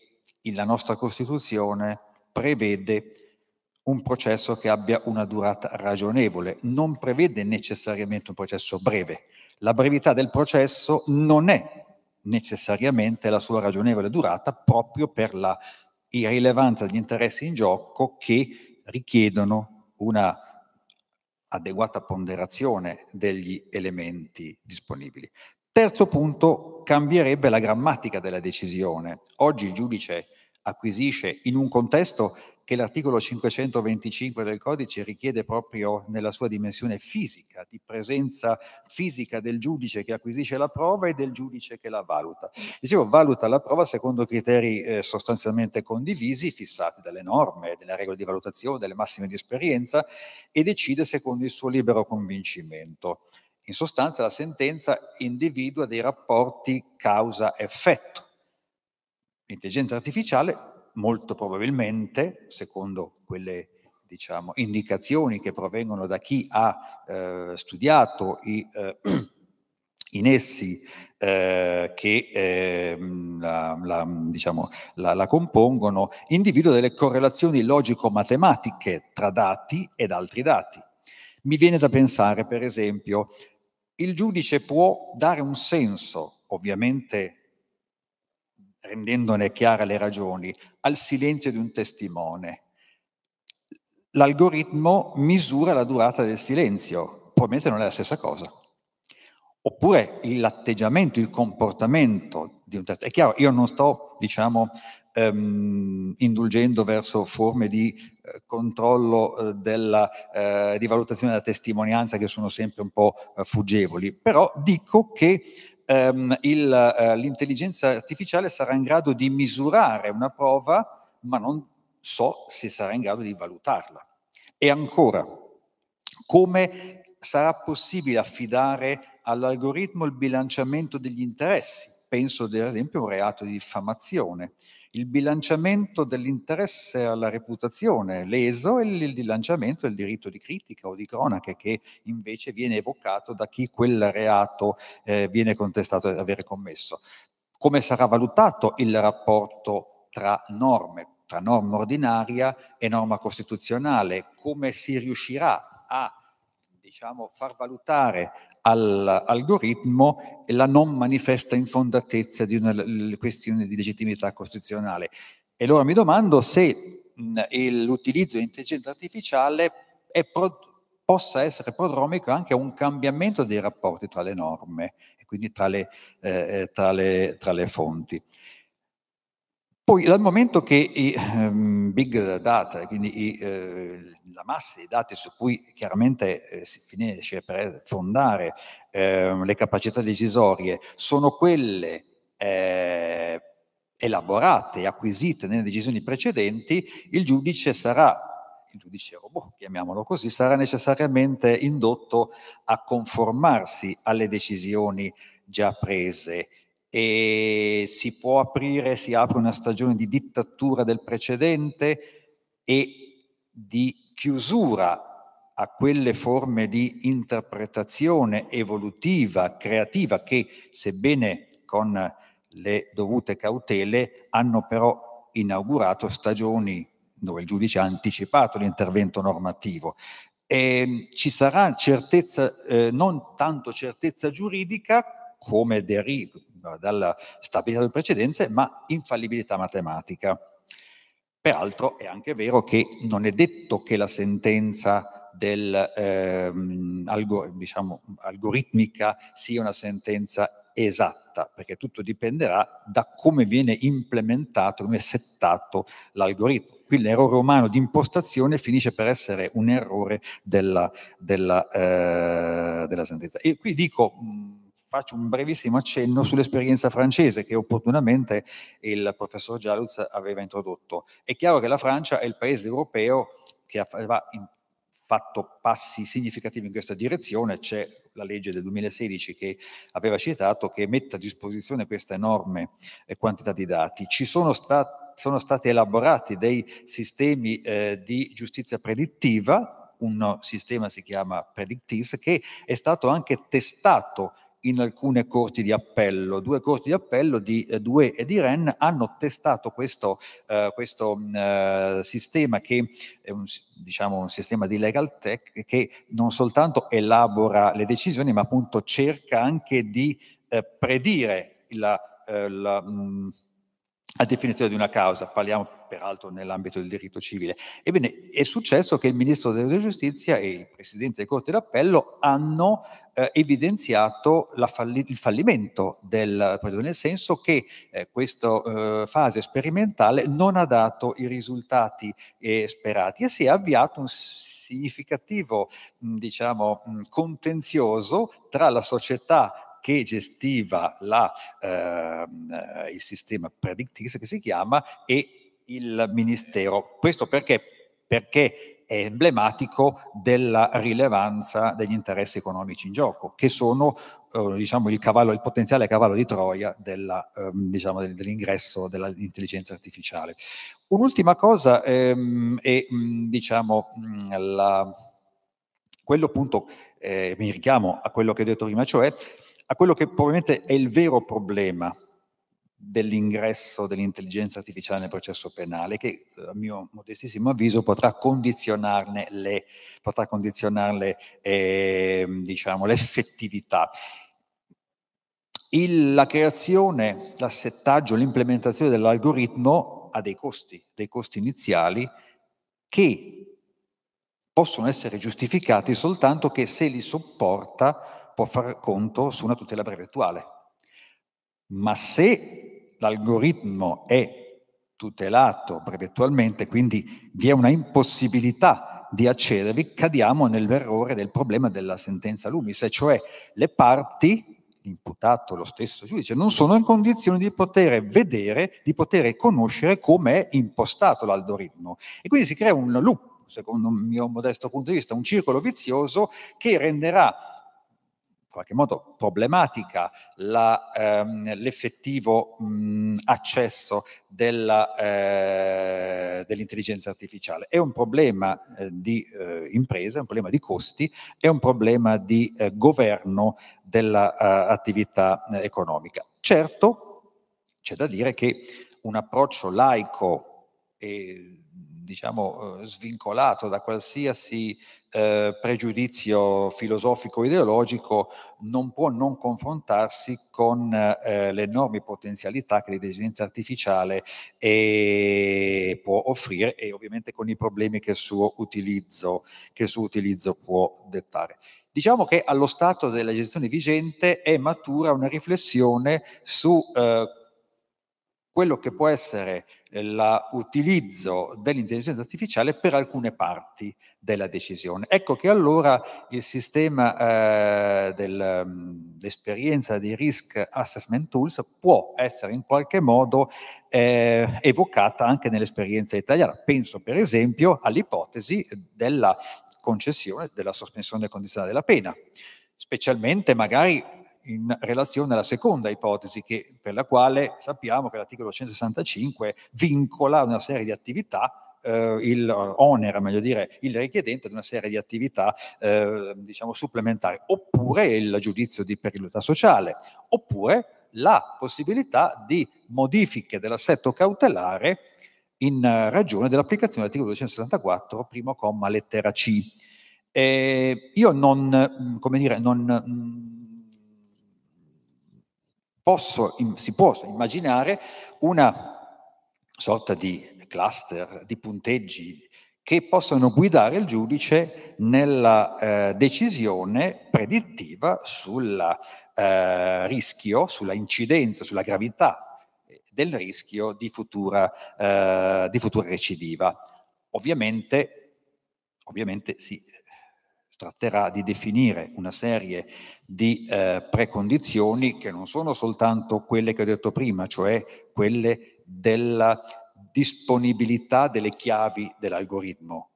la nostra Costituzione prevede un processo che abbia una durata ragionevole, non prevede necessariamente un processo breve. La brevità del processo non è necessariamente la sua ragionevole durata proprio per la irrilevanza degli interessi in gioco che richiedono una adeguata ponderazione degli elementi disponibili. Terzo punto, cambierebbe la grammatica della decisione. Oggi il giudice acquisisce in un contesto che l'articolo 525 del codice richiede proprio nella sua dimensione fisica, di presenza fisica del giudice che acquisisce la prova e del giudice che la valuta. Dicevo, valuta la prova secondo criteri eh, sostanzialmente condivisi, fissati dalle norme, dalle regole di valutazione, dalle massime di esperienza e decide secondo il suo libero convincimento. In sostanza la sentenza individua dei rapporti causa-effetto. L'intelligenza artificiale molto probabilmente, secondo quelle diciamo, indicazioni che provengono da chi ha eh, studiato i, eh, in essi eh, che ehm, la, la, diciamo, la, la compongono, individua delle correlazioni logico-matematiche tra dati ed altri dati. Mi viene da pensare, per esempio, il giudice può dare un senso, ovviamente rendendone chiare le ragioni, al silenzio di un testimone. L'algoritmo misura la durata del silenzio, probabilmente non è la stessa cosa. Oppure l'atteggiamento, il comportamento di un testimone. È chiaro, io non sto, diciamo, ehm, indulgendo verso forme di eh, controllo eh, della, eh, di valutazione della testimonianza che sono sempre un po' eh, fuggevoli. Però dico che ehm, il, l'intelligenza artificiale sarà in grado di misurare una prova, ma non so se sarà in grado di valutarla. E ancora, come sarà possibile affidare all'algoritmo il bilanciamento degli interessi? Penso ad esempio a un reato di diffamazione il bilanciamento dell'interesse alla reputazione leso e il bilanciamento del diritto di critica o di cronache che invece viene evocato da chi quel reato eh, viene contestato di aver commesso. Come sarà valutato il rapporto tra norme, tra norma ordinaria e norma costituzionale? Come si riuscirà a diciamo, far valutare all'algoritmo la non manifesta infondatezza di una questione di legittimità costituzionale. E allora mi domando se l'utilizzo dell'intelligenza artificiale pro, possa essere prodromico anche a un cambiamento dei rapporti tra le norme e quindi tra le, eh, eh tra le, tra le fonti. Poi dal momento che i um, big data, quindi i, eh, la massa di dati su cui chiaramente eh, si finisce per fondare eh, le capacità decisorie, sono quelle eh, elaborate acquisite nelle decisioni precedenti, il giudice sarà, il giudice robot, chiamiamolo così, sarà necessariamente indotto a conformarsi alle decisioni già prese e si può aprire, si apre una stagione di dittatura del precedente e di chiusura a quelle forme di interpretazione evolutiva, creativa, che sebbene con le dovute cautele hanno però inaugurato stagioni dove il giudice ha anticipato l'intervento normativo. E ehm, ci sarà certezza, eh, non tanto certezza giuridica come deriva dalla stabilità delle precedenze, ma infallibilità matematica. Peraltro è anche vero che non è detto che la sentenza del, ehm, algor diciamo, algoritmica sia una sentenza esatta, perché tutto dipenderà da come viene implementato, come è settato l'algoritmo. Qui l'errore umano di impostazione finisce per essere un errore della, della, eh, della sentenza. E qui dico faccio un brevissimo accenno sull'esperienza francese che opportunamente il professor Gialuz aveva introdotto. È chiaro che la Francia è il paese europeo che ha fatto passi significativi in questa direzione, c'è la legge del 2016 che aveva citato che mette a disposizione questa enorme eh, quantità di dati. Ci sono stati sono stati elaborati dei sistemi eh, di giustizia predittiva, un sistema si chiama Predictis, che è stato anche testato in alcune corti di appello. Due corti di appello di eh, Due e di Ren hanno testato questo, eh, questo mm, eh, sistema che è un, diciamo, un sistema di legal tech che non soltanto elabora le decisioni ma appunto cerca anche di eh, predire la, eh, la mh, mm, a definizione di una causa, parliamo peraltro nell'ambito del diritto civile. Ebbene, è successo che il Ministro della Giustizia e il Presidente della Corte d'Appello hanno eh, evidenziato falli- il fallimento del nel senso che eh, questa eh, fase sperimentale non ha dato i risultati eh, sperati e si è avviato un significativo, mh, diciamo, mh, contenzioso tra la società che gestiva la, ehm, eh, il sistema predictis che si chiama e il ministero. Questo perché? Perché è emblematico della rilevanza degli interessi economici in gioco, che sono eh, diciamo, il, cavallo, il, potenziale cavallo di Troia della, eh, diciamo, dell'ingresso dell'intelligenza artificiale. Un'ultima cosa ehm, è mm, diciamo, mm, la, quello appunto, eh, mi richiamo a quello che ho detto prima, cioè a quello che probabilmente è il vero problema dell'ingresso dell'intelligenza artificiale nel processo penale, che eh, a mio modestissimo avviso potrà condizionarne, le, potrà condizionarle eh, diciamo, l'effettività. Il, la creazione, l'assettaggio, l'implementazione dell'algoritmo ha dei costi, dei costi iniziali che possono essere giustificati soltanto che se li sopporta può far conto su una tutela brevettuale. Ma se l'algoritmo è tutelato brevettualmente, quindi vi è una impossibilità di accedervi, cadiamo nell'errore del problema della sentenza Lumis, e cioè le parti, l'imputato, lo stesso giudice, non sono in condizione di poter vedere, di poter conoscere come è impostato l'algoritmo. E quindi si crea un loop, secondo il mio modesto punto di vista, un circolo vizioso che renderà qualche modo problematica la, ehm, l'effettivo mh, accesso della, eh, dell'intelligenza artificiale. È un problema eh, di eh, impresa, è un problema di costi, è un problema di eh, governo dell'attività eh, eh, economica. Certo, c'è da dire che un approccio laico e diciamo, eh, svincolato da qualsiasi eh, pregiudizio filosofico-ideologico, o non può non confrontarsi con eh, le enormi potenzialità che l'intelligenza artificiale e... Eh, può offrire e ovviamente con i problemi che il suo utilizzo, che il suo utilizzo può dettare. Diciamo che allo stato della gestione vigente è matura una riflessione su eh, quello che può essere eh, l'utilizzo dell'intelligenza artificiale per alcune parti della decisione. Ecco che allora il sistema eh, dell'esperienza mm, di risk assessment tools può essere in qualche modo eh, evocata anche nell'esperienza italiana. Penso per esempio all'ipotesi della concessione della sospensione condizionale della pena, specialmente magari in relazione alla seconda ipotesi che, per la quale sappiamo che l'articolo 165 vincola una serie di attività, eh, il, onera meglio dire, il richiedente di una serie di attività eh, diciamo supplementari, oppure il giudizio di pericolosità sociale, oppure la possibilità di modifiche dell'assetto cautelare in ragione dell'applicazione dell'articolo 264, primo comma, lettera C. Eh, io non, come dire, non posso, si può immaginare una sorta di cluster di punteggi che possano guidare il giudice nella eh, decisione predittiva sul eh, rischio, sulla incidenza, sulla gravità del rischio di futura, eh, di futura recidiva. Ovviamente, ovviamente sì, tratterà di definire una serie di eh, precondizioni che non sono soltanto quelle che ho detto prima, cioè quelle della disponibilità delle chiavi dell'algoritmo,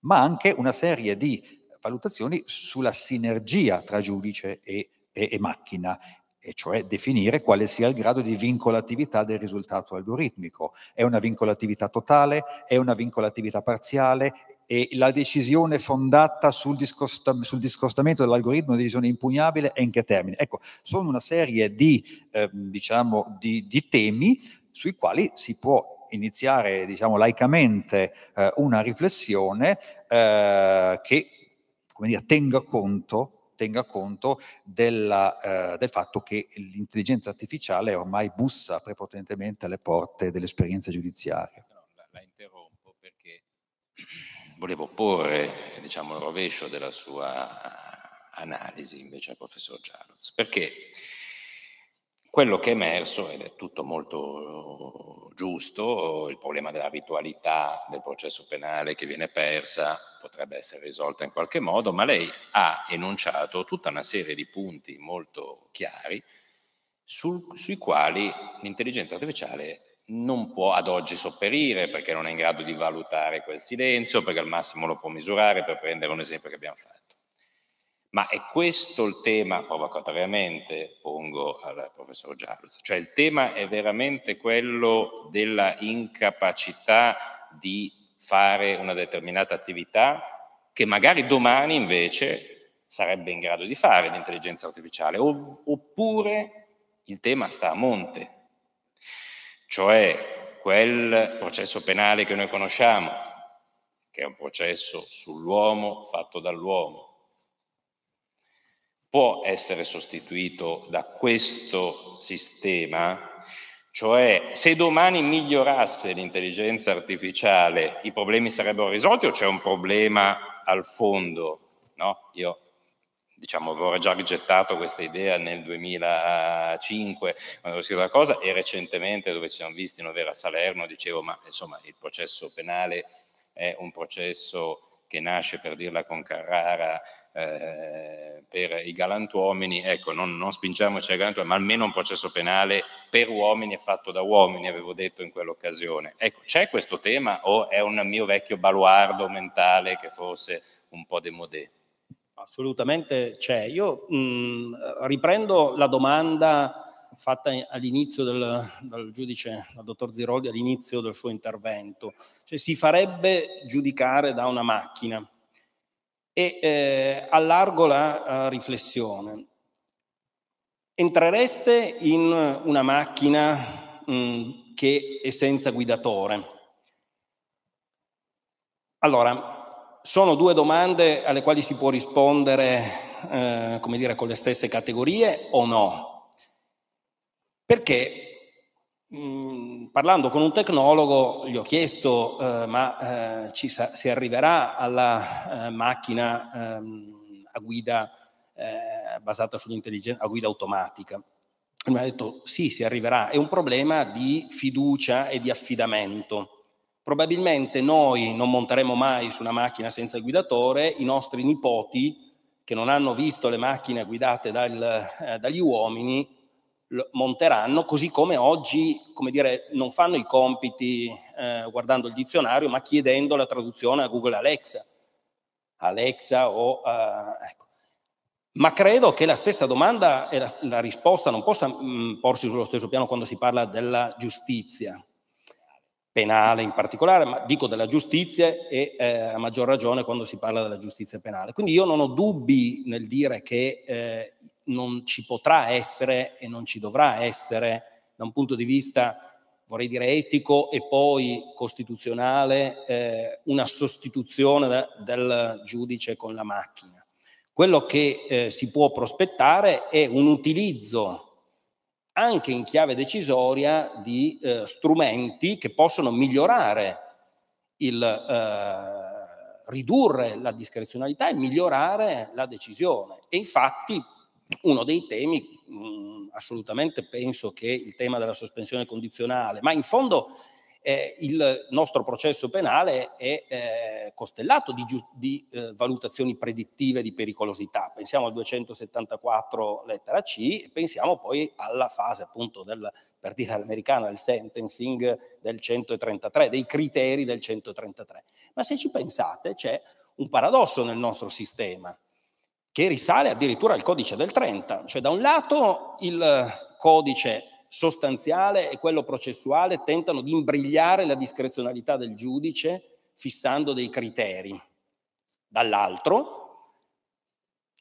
ma anche una serie di valutazioni sulla sinergia tra giudice e, e, e macchina e cioè definire quale sia il grado di vincolatività del risultato algoritmico. È una vincolatività totale? È una vincolatività parziale? e la decisione fondata sul, discosta, sul discostamento dell'algoritmo di decisione impugnabile e in che termini. Ecco, sono una serie di, eh, diciamo, di, di temi sui quali si può iniziare diciamo, laicamente eh, una riflessione eh, che dire, tenga conto, tenga conto della, eh, del fatto che l'intelligenza artificiale ormai bussa prepotentemente alle porte dell'esperienza giudiziaria volevo porre diciamo, il rovescio della sua analisi invece al professor Gialloz, perché quello che è emerso, ed è tutto molto giusto, il problema della ritualità del processo penale che viene persa potrebbe essere risolta in qualche modo, ma lei ha enunciato tutta una serie di punti molto chiari sul, sui quali l'intelligenza artificiale non può ad oggi sopperire perché non è in grado di valutare quel silenzio, perché al massimo lo può misurare, per prendere un esempio che abbiamo fatto. Ma è questo il tema, provocatoriamente pongo al professor Giarluz, cioè il tema è veramente quello della incapacità di fare una determinata attività che magari domani invece sarebbe in grado di fare l'intelligenza artificiale, oppure il tema sta a monte, cioè quel processo penale che noi conosciamo, che è un processo sull'uomo fatto dall'uomo, può essere sostituito da questo sistema cioè, se domani migliorasse l'intelligenza artificiale, i problemi sarebbero risolti o c'è un problema al fondo? No? Io diciamo, avevo già rigettato questa idea nel 2005 quando avevo scritto la cosa e recentemente dove ci siamo visti in Overa a Salerno dicevo ma insomma il processo penale è un processo che nasce per dirla con Carrara eh, per i galantuomini, ecco, non, non spingiamoci ai galantuomini, ma almeno un processo penale per uomini e fatto da uomini, avevo detto in quell'occasione. Ecco, c'è questo tema o è un mio vecchio baluardo mentale che forse un po' demodetto Assolutamente c'è. Io mh, mm, riprendo la domanda fatta all'inizio del, dal giudice, dal dottor Ziroldi, all'inizio del suo intervento. Cioè, si farebbe giudicare da una macchina e eh, allargo la uh, riflessione. Entrereste in una macchina mh, mm, che è senza guidatore? Allora, sono due domande alle quali si può rispondere, eh, come dire, con le stesse categorie o no? Perché mh, mm, parlando con un tecnologo gli ho chiesto, eh, ma eh, ci sa- si arriverà alla eh, macchina ehm, a guida eh, basata sull'intelligenza, a guida automatica? E mi ha detto sì, si arriverà, è un problema di fiducia e di affidamento probabilmente noi non monteremo mai su una macchina senza il guidatore, i nostri nipoti che non hanno visto le macchine guidate dal, eh, dagli uomini monteranno, così come oggi come dire, non fanno i compiti eh, guardando il dizionario, ma chiedendo la traduzione a Google Alexa. Alexa o... Eh, ecco. Ma credo che la stessa domanda e la, la risposta non possa mh, mm, porsi sullo stesso piano quando si parla della giustizia penale in particolare, ma dico della giustizia e eh, a maggior ragione quando si parla della giustizia penale. Quindi io non ho dubbi nel dire che eh, non ci potrà essere e non ci dovrà essere da un punto di vista, vorrei dire, etico e poi costituzionale, eh, una sostituzione da, del giudice con la macchina. Quello che eh, si può prospettare è un utilizzo anche in chiave decisoria di eh, strumenti che possono migliorare il, eh, ridurre la discrezionalità e migliorare la decisione. E infatti uno dei temi, mh, mm, assolutamente penso che il tema della sospensione condizionale, ma in fondo eh, il nostro processo penale è eh, costellato di, di eh, valutazioni predittive di pericolosità. Pensiamo al 274 lettera C, e pensiamo poi alla fase appunto del, per dire all'americana, del sentencing del 133, dei criteri del 133. Ma se ci pensate c'è un paradosso nel nostro sistema che risale addirittura al codice del 30, cioè da un lato il codice sostanziale e quello processuale tentano di imbrigliare la discrezionalità del giudice fissando dei criteri. Dall'altro,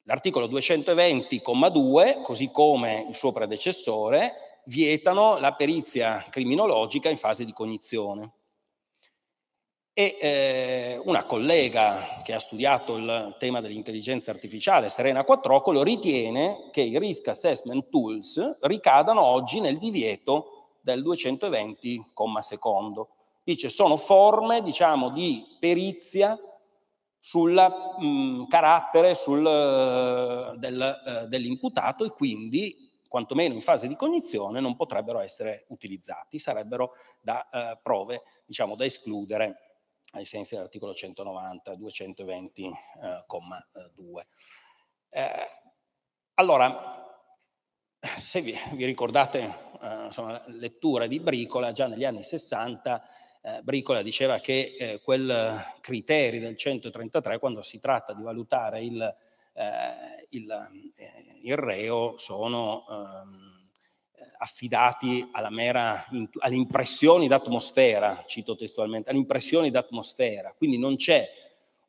l'articolo 220,2, così come il suo predecessore, vietano la perizia criminologica in fase di cognizione. E eh, una collega che ha studiato il tema dell'intelligenza artificiale, Serena Quattrocolo, ritiene che i risk assessment tools ricadano oggi nel divieto del 220, secondo. Dice sono forme diciamo, di perizia sul mh, mm, carattere sul, eh, del, eh, dell'imputato e quindi, quantomeno in fase di cognizione, non potrebbero essere utilizzati, sarebbero da eh, prove diciamo, da escludere ai sensi dell'articolo 190, 220, eh, comma 2. Eh, eh, allora, se vi, vi ricordate eh, lettura di Bricola, già negli anni 60 eh, Bricola diceva che eh, quel criterio del 133, quando si tratta di valutare il, eh, il, eh, il reo, sono... Ehm, affidati mera, alle impressioni d'atmosfera, cito testualmente, alle impressioni d'atmosfera, quindi non c'è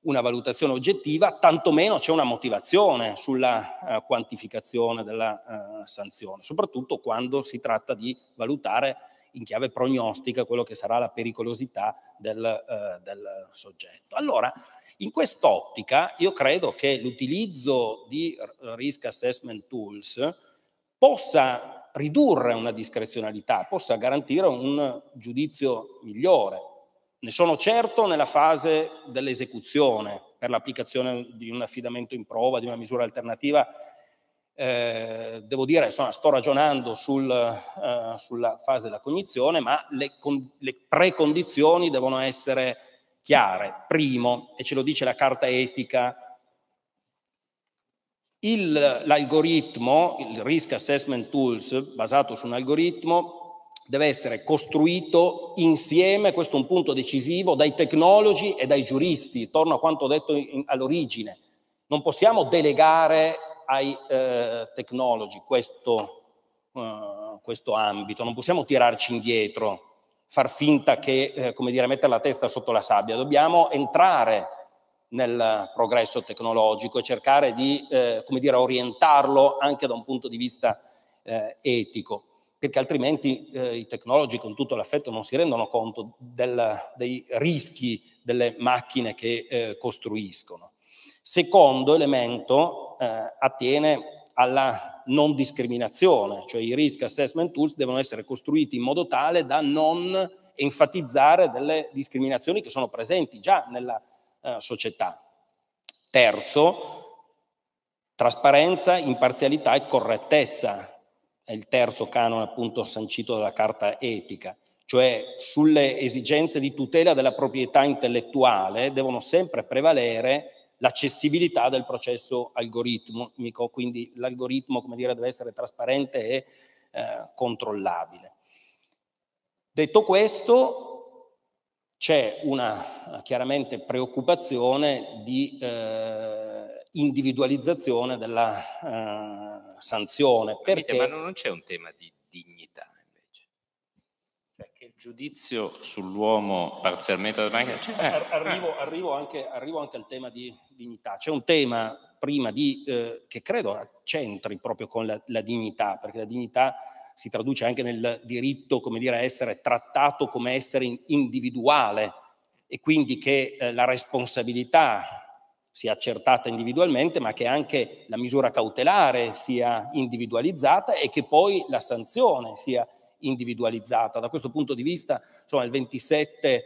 una valutazione oggettiva, tantomeno c'è una motivazione sulla eh, quantificazione della eh, sanzione, soprattutto quando si tratta di valutare in chiave prognostica quello che sarà la pericolosità del, eh, del soggetto. Allora, in quest'ottica io credo che l'utilizzo di risk assessment tools possa ridurre una discrezionalità, possa garantire un giudizio migliore. Ne sono certo nella fase dell'esecuzione per l'applicazione di un affidamento in prova, di una misura alternativa. Eh, devo dire, insomma, sto ragionando sul, eh, sulla fase della cognizione, ma le, con, le precondizioni devono essere chiare. Primo, e ce lo dice la carta etica l'algoritmo, il Risk Assessment Tools, basato su un algoritmo, deve essere costruito insieme, questo è un punto decisivo, dai tecnologi e dai giuristi, torno a quanto ho detto in, all'origine. Non possiamo delegare ai eh, tecnologi questo, eh, questo, ambito, non possiamo tirarci indietro, far finta che, eh, come dire, mettere la testa sotto la sabbia, dobbiamo entrare nel progresso tecnologico e cercare di eh, dire, orientarlo anche da un punto di vista eh, etico, perché altrimenti eh, i tecnologi con tutto l'affetto non si rendono conto del, dei rischi delle macchine che eh, costruiscono. Secondo elemento eh, attiene alla non discriminazione, cioè i risk assessment tools devono essere costruiti in modo tale da non enfatizzare delle discriminazioni che sono presenti già nella eh, società. Terzo, trasparenza, imparzialità e correttezza, è il terzo canone appunto sancito dalla Carta Etica, cioè sulle esigenze di tutela della proprietà intellettuale devono sempre prevalere l'accessibilità del processo algoritmico, quindi l'algoritmo come dire, deve essere trasparente e eh, controllabile. Detto questo, c'è una eh, chiaramente preoccupazione di eh, individualizzazione della eh, sanzione. Perché... Ma non c'è un tema di dignità invece? Cioè che il giudizio sull'uomo parzialmente... Cioè, eh, arrivo, eh. arrivo, anche, arrivo, anche, al tema di dignità. C'è un tema prima di, eh, che credo centri proprio con la, la dignità, perché la dignità si traduce anche nel diritto, come dire, a essere trattato come essere individuale e quindi che eh, la responsabilità sia accertata individualmente, ma che anche la misura cautelare sia individualizzata e che poi la sanzione sia individualizzata. Da questo punto di vista, insomma, il 27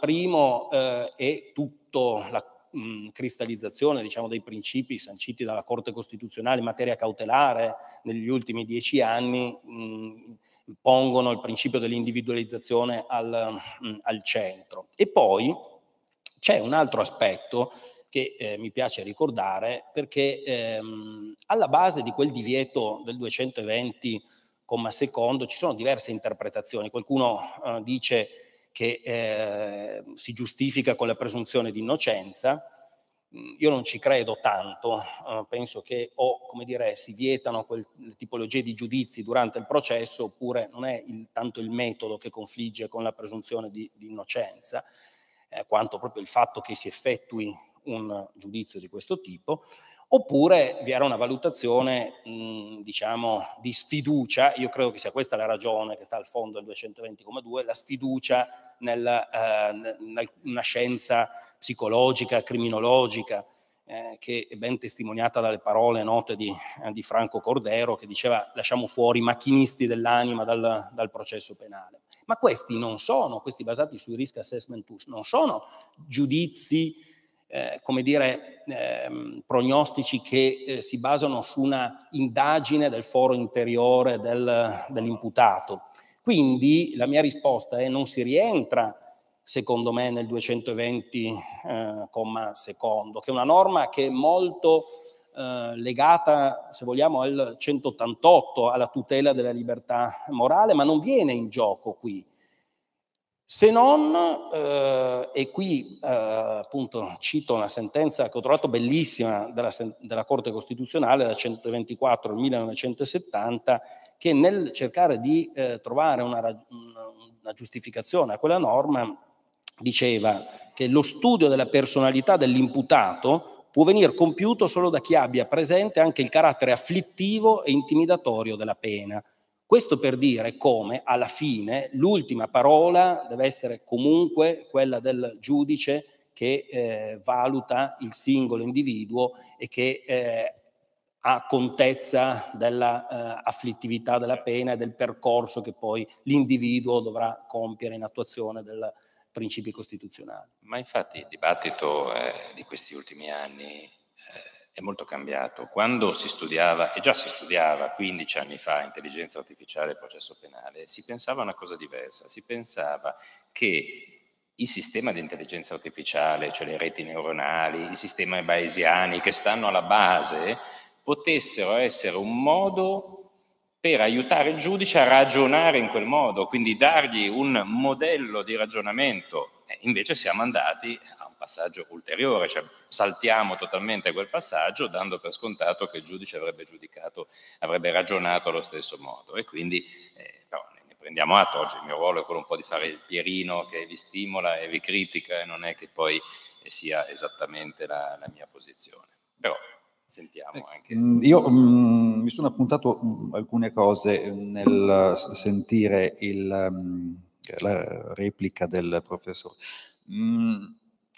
primo eh, è tutto la mh, cristallizzazione diciamo, dei principi sanciti dalla Corte Costituzionale in materia cautelare negli ultimi dieci anni mh, pongono il principio dell'individualizzazione al, mh, al centro. E poi c'è un altro aspetto che eh, mi piace ricordare perché ehm, alla base di quel divieto del 220 comma secondo ci sono diverse interpretazioni. Qualcuno eh, dice che eh, si giustifica con la presunzione di innocenza. Mhmm, io non ci credo tanto, eh, penso che o come dire, si vietano quelle tipologie di giudizi durante il processo oppure non è il, tanto il metodo che confligge con la presunzione di, di innocenza, eh, quanto proprio il fatto che si effettui un giudizio di questo tipo. Oppure vi era una valutazione, mh, diciamo, di sfiducia, io credo che sia questa la ragione che sta al fondo del 220,2, la sfiducia nella eh, scienza psicologica, criminologica, eh, che è ben testimoniata dalle parole note di, eh, di, Franco Cordero, che diceva lasciamo fuori i macchinisti dell'anima dal, dal, processo penale. Ma questi non sono, questi basati sui risk assessment tools, non sono giudizi eh, come dire, ehm, prognostici che eh, si basano su una indagine del foro interiore del, dell'imputato. Quindi la mia risposta è non si rientra secondo me nel 220, eh, comma secondo, che è una norma che è molto eh, legata, se vogliamo, al 188, alla tutela della libertà morale, ma non viene in gioco qui. Se non, eh, e qui eh, appunto cito una sentenza che ho trovato bellissima della, della Corte Costituzionale, la 124 del 1970, che nel cercare di eh, trovare una, una giustificazione a quella norma diceva che lo studio della personalità dell'imputato può venire compiuto solo da chi abbia presente anche il carattere afflittivo e intimidatorio della pena questo per dire come alla fine l'ultima parola deve essere comunque quella del giudice che eh, valuta il singolo individuo e che eh, ha contezza dell'afflittività eh, della pena e del percorso che poi l'individuo dovrà compiere in attuazione del principi costituzionali. Ma infatti il dibattito eh, di questi ultimi anni eh, è molto cambiato. Quando si studiava, e già si studiava 15 anni fa, intelligenza artificiale e processo penale, si pensava a una cosa diversa, si pensava che il sistema di intelligenza artificiale, cioè le reti neuronali, i sistemi bayesiani che stanno alla base, potessero essere un modo per aiutare il giudice a ragionare in quel modo, quindi dargli un modello di ragionamento invece siamo andati a un passaggio ulteriore, cioè saltiamo totalmente quel passaggio dando per scontato che il giudice avrebbe giudicato, avrebbe ragionato allo stesso modo e quindi eh, no, ne prendiamo atto, oggi il mio ruolo è quello un po' di fare il Pierino che vi stimola e vi critica e non è che poi eh, sia esattamente la, la mia posizione. Però sentiamo eh, anche. Mm, io mh, mm, mi sono appuntato mh, mm, alcune cose nel sentire il... Mh, la replica del professore. Mm,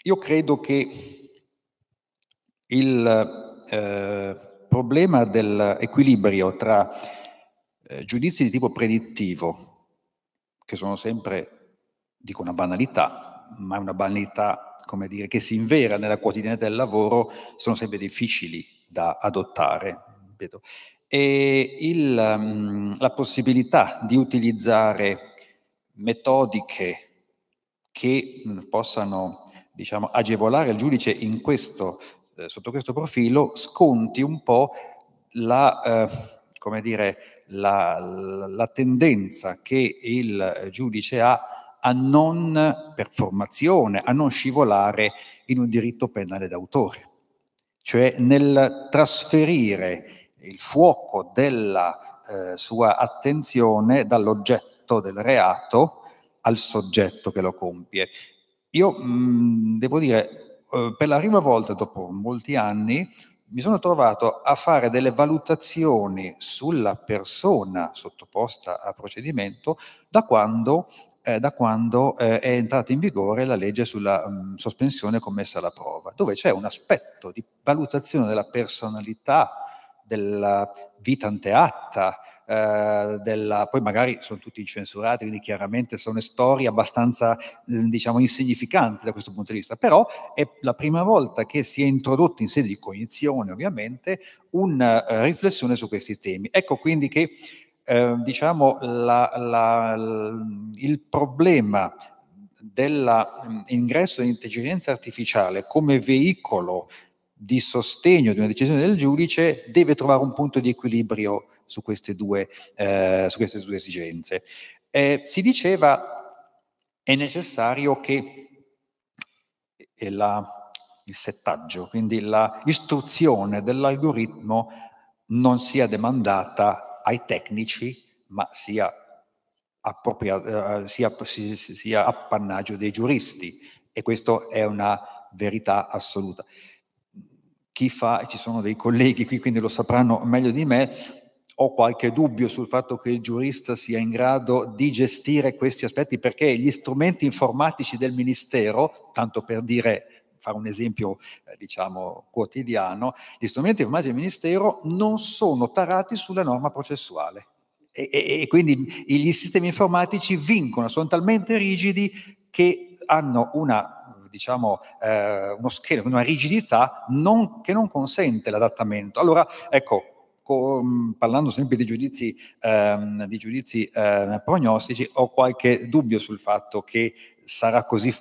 io credo che il eh, problema dell'equilibrio tra eh, giudizi di tipo predittivo, che sono sempre, dico una banalità, ma è una banalità, come dire, che si invera nella quotidianità del lavoro, sono sempre difficili da adottare. Vedo. E il, mm, la possibilità di utilizzare metodiche che possano diciamo, agevolare il giudice questo, eh, sotto questo profilo sconti un po' la, eh, dire, la, la tendenza che il giudice ha a non, per formazione, a non scivolare in un diritto penale d'autore, cioè nel trasferire il fuoco della eh, sua attenzione dall'oggetto del reato al soggetto che lo compie. Io mh, mm, devo dire, eh, per la prima volta dopo molti anni, mi sono trovato a fare delle valutazioni sulla persona sottoposta a procedimento da quando eh, da quando eh, è entrata in vigore la legge sulla mh, mm, sospensione commessa alla prova, dove c'è un aspetto di valutazione della personalità, della, vita anteatta, eh, della, poi magari sono tutti incensurati, quindi chiaramente sono storie abbastanza mm, diciamo, insignificanti da questo punto di vista, però è la prima volta che si è introdotto in sede di cognizione ovviamente una eh, riflessione su questi temi. Ecco quindi che eh, diciamo, la, la, il problema dell'ingresso mm, dell'intelligenza artificiale come veicolo di sostegno di una decisione del giudice deve trovare un punto di equilibrio su queste due, eh, su queste due esigenze. Eh, si diceva è necessario che eh, la, il settaggio, quindi l'istruzione dell'algoritmo non sia demandata ai tecnici, ma sia, appropria, eh, sia, sia appannaggio dei giuristi. E questa è una verità assoluta chi fa, ci sono dei colleghi qui quindi lo sapranno meglio di me, ho qualche dubbio sul fatto che il giurista sia in grado di gestire questi aspetti perché gli strumenti informatici del Ministero, tanto per dire fare un esempio eh, diciamo quotidiano, gli strumenti informatici del Ministero non sono tarati sulla norma processuale e, e, e quindi gli sistemi informatici vincono, sono talmente rigidi che hanno una diciamo, eh, uno schema, una rigidità non, che non consente l'adattamento. Allora, ecco, parlando sempre di giudizi, ehm, di giudizi eh, prognostici, ho qualche dubbio sul fatto che sarà così,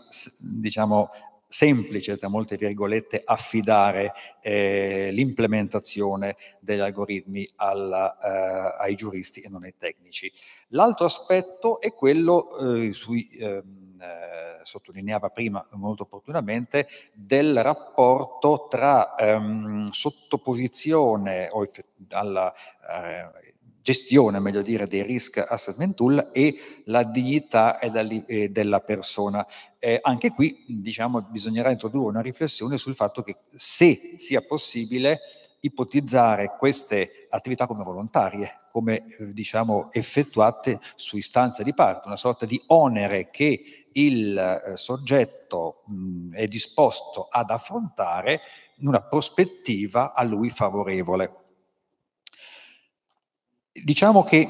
diciamo, semplice, tra molte virgolette, affidare eh, l'implementazione degli algoritmi alla, eh, ai giuristi e non ai tecnici. L'altro aspetto è quello eh, sui ehm, eh, sottolineava prima molto opportunamente, del rapporto tra ehm, sottoposizione alla eh, gestione, meglio dire, dei risk assessment tool e la dignità e la e della persona. Eh, anche qui, diciamo, bisognerà introdurre una riflessione sul fatto che se sia possibile ipotizzare queste attività come volontarie, come eh, diciamo effettuate su istanza di parte, una sorta di onere che il eh, soggetto mh, è disposto ad affrontare in una prospettiva a lui favorevole. Diciamo che,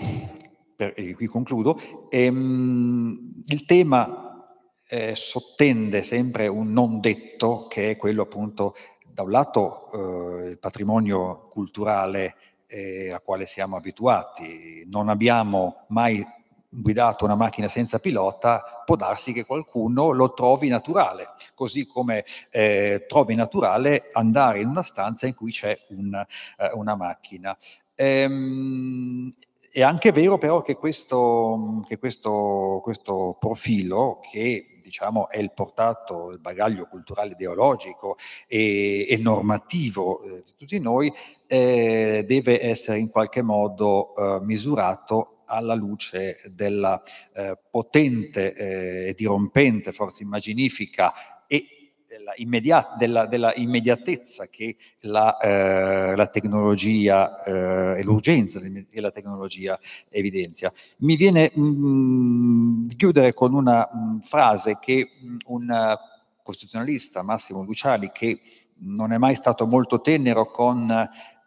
per, e qui concludo, ehm, il tema eh, sottende sempre un non detto che è quello appunto da un lato eh, il patrimonio culturale eh, a quale siamo abituati, non abbiamo mai guidato una macchina senza pilota, può darsi che qualcuno lo trovi naturale, così come eh, trovi naturale andare in una stanza in cui c'è un, eh, una macchina. Ehm, è anche vero però che questo, che questo, questo profilo, che diciamo, è il portato, il bagaglio culturale ideologico e, e normativo eh, di tutti noi, eh, deve essere in qualche modo eh, misurato alla luce della eh, potente eh, e eh, dirompente forza immaginifica e della, immediat- della, della immediatezza che la, eh, la tecnologia eh, e l'urgenza che la tecnologia evidenzia. Mi viene mh, mm, di chiudere con una mh, mm, frase che mh, mm, un costituzionalista, Massimo Luciani, che non è mai stato molto tenero con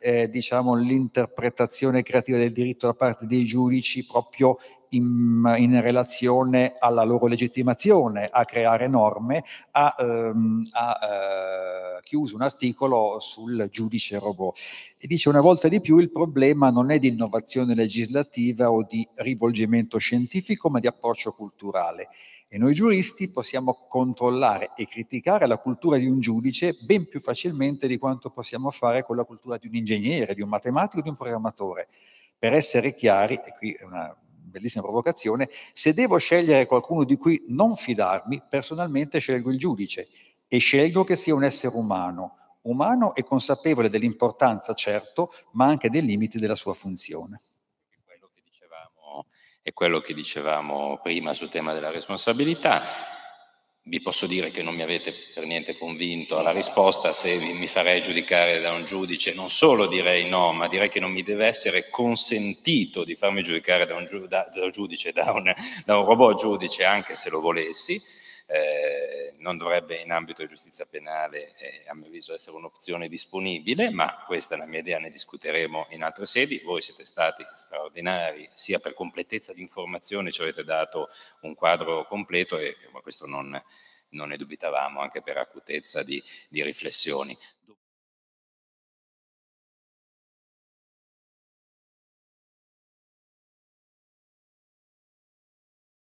eh, diciamo, l'interpretazione creativa del diritto da parte dei giudici proprio in, in, relazione alla loro legittimazione a creare norme, ha, ehm, ha eh, chiuso un articolo sul giudice robot e dice una volta di più il problema non è di innovazione legislativa o di rivolgimento scientifico, ma di approccio culturale. E noi giuristi possiamo controllare e criticare la cultura di un giudice ben più facilmente di quanto possiamo fare con la cultura di un ingegnere, di un matematico, di un programmatore. Per essere chiari, e qui è una bellissima provocazione, se devo scegliere qualcuno di cui non fidarmi, personalmente scelgo il giudice e scelgo che sia un essere umano, umano e consapevole dell'importanza, certo, ma anche dei limiti della sua funzione. è quello che dicevamo prima sul tema della responsabilità vi posso dire che non mi avete per niente convinto alla risposta, se mi farei giudicare da un giudice non solo direi no, ma direi che non mi deve essere consentito di farmi giudicare da un, giudice, da un, da un robot giudice anche se lo volessi, eh, non dovrebbe in ambito di giustizia penale, eh, a mio avviso, essere un'opzione disponibile, ma questa è la mia idea, ne discuteremo in altre sedi. Voi siete stati straordinari, sia per completezza di informazioni, ci avete dato un quadro completo e ma questo non, non ne dubitavamo, anche per acutezza di, di riflessioni.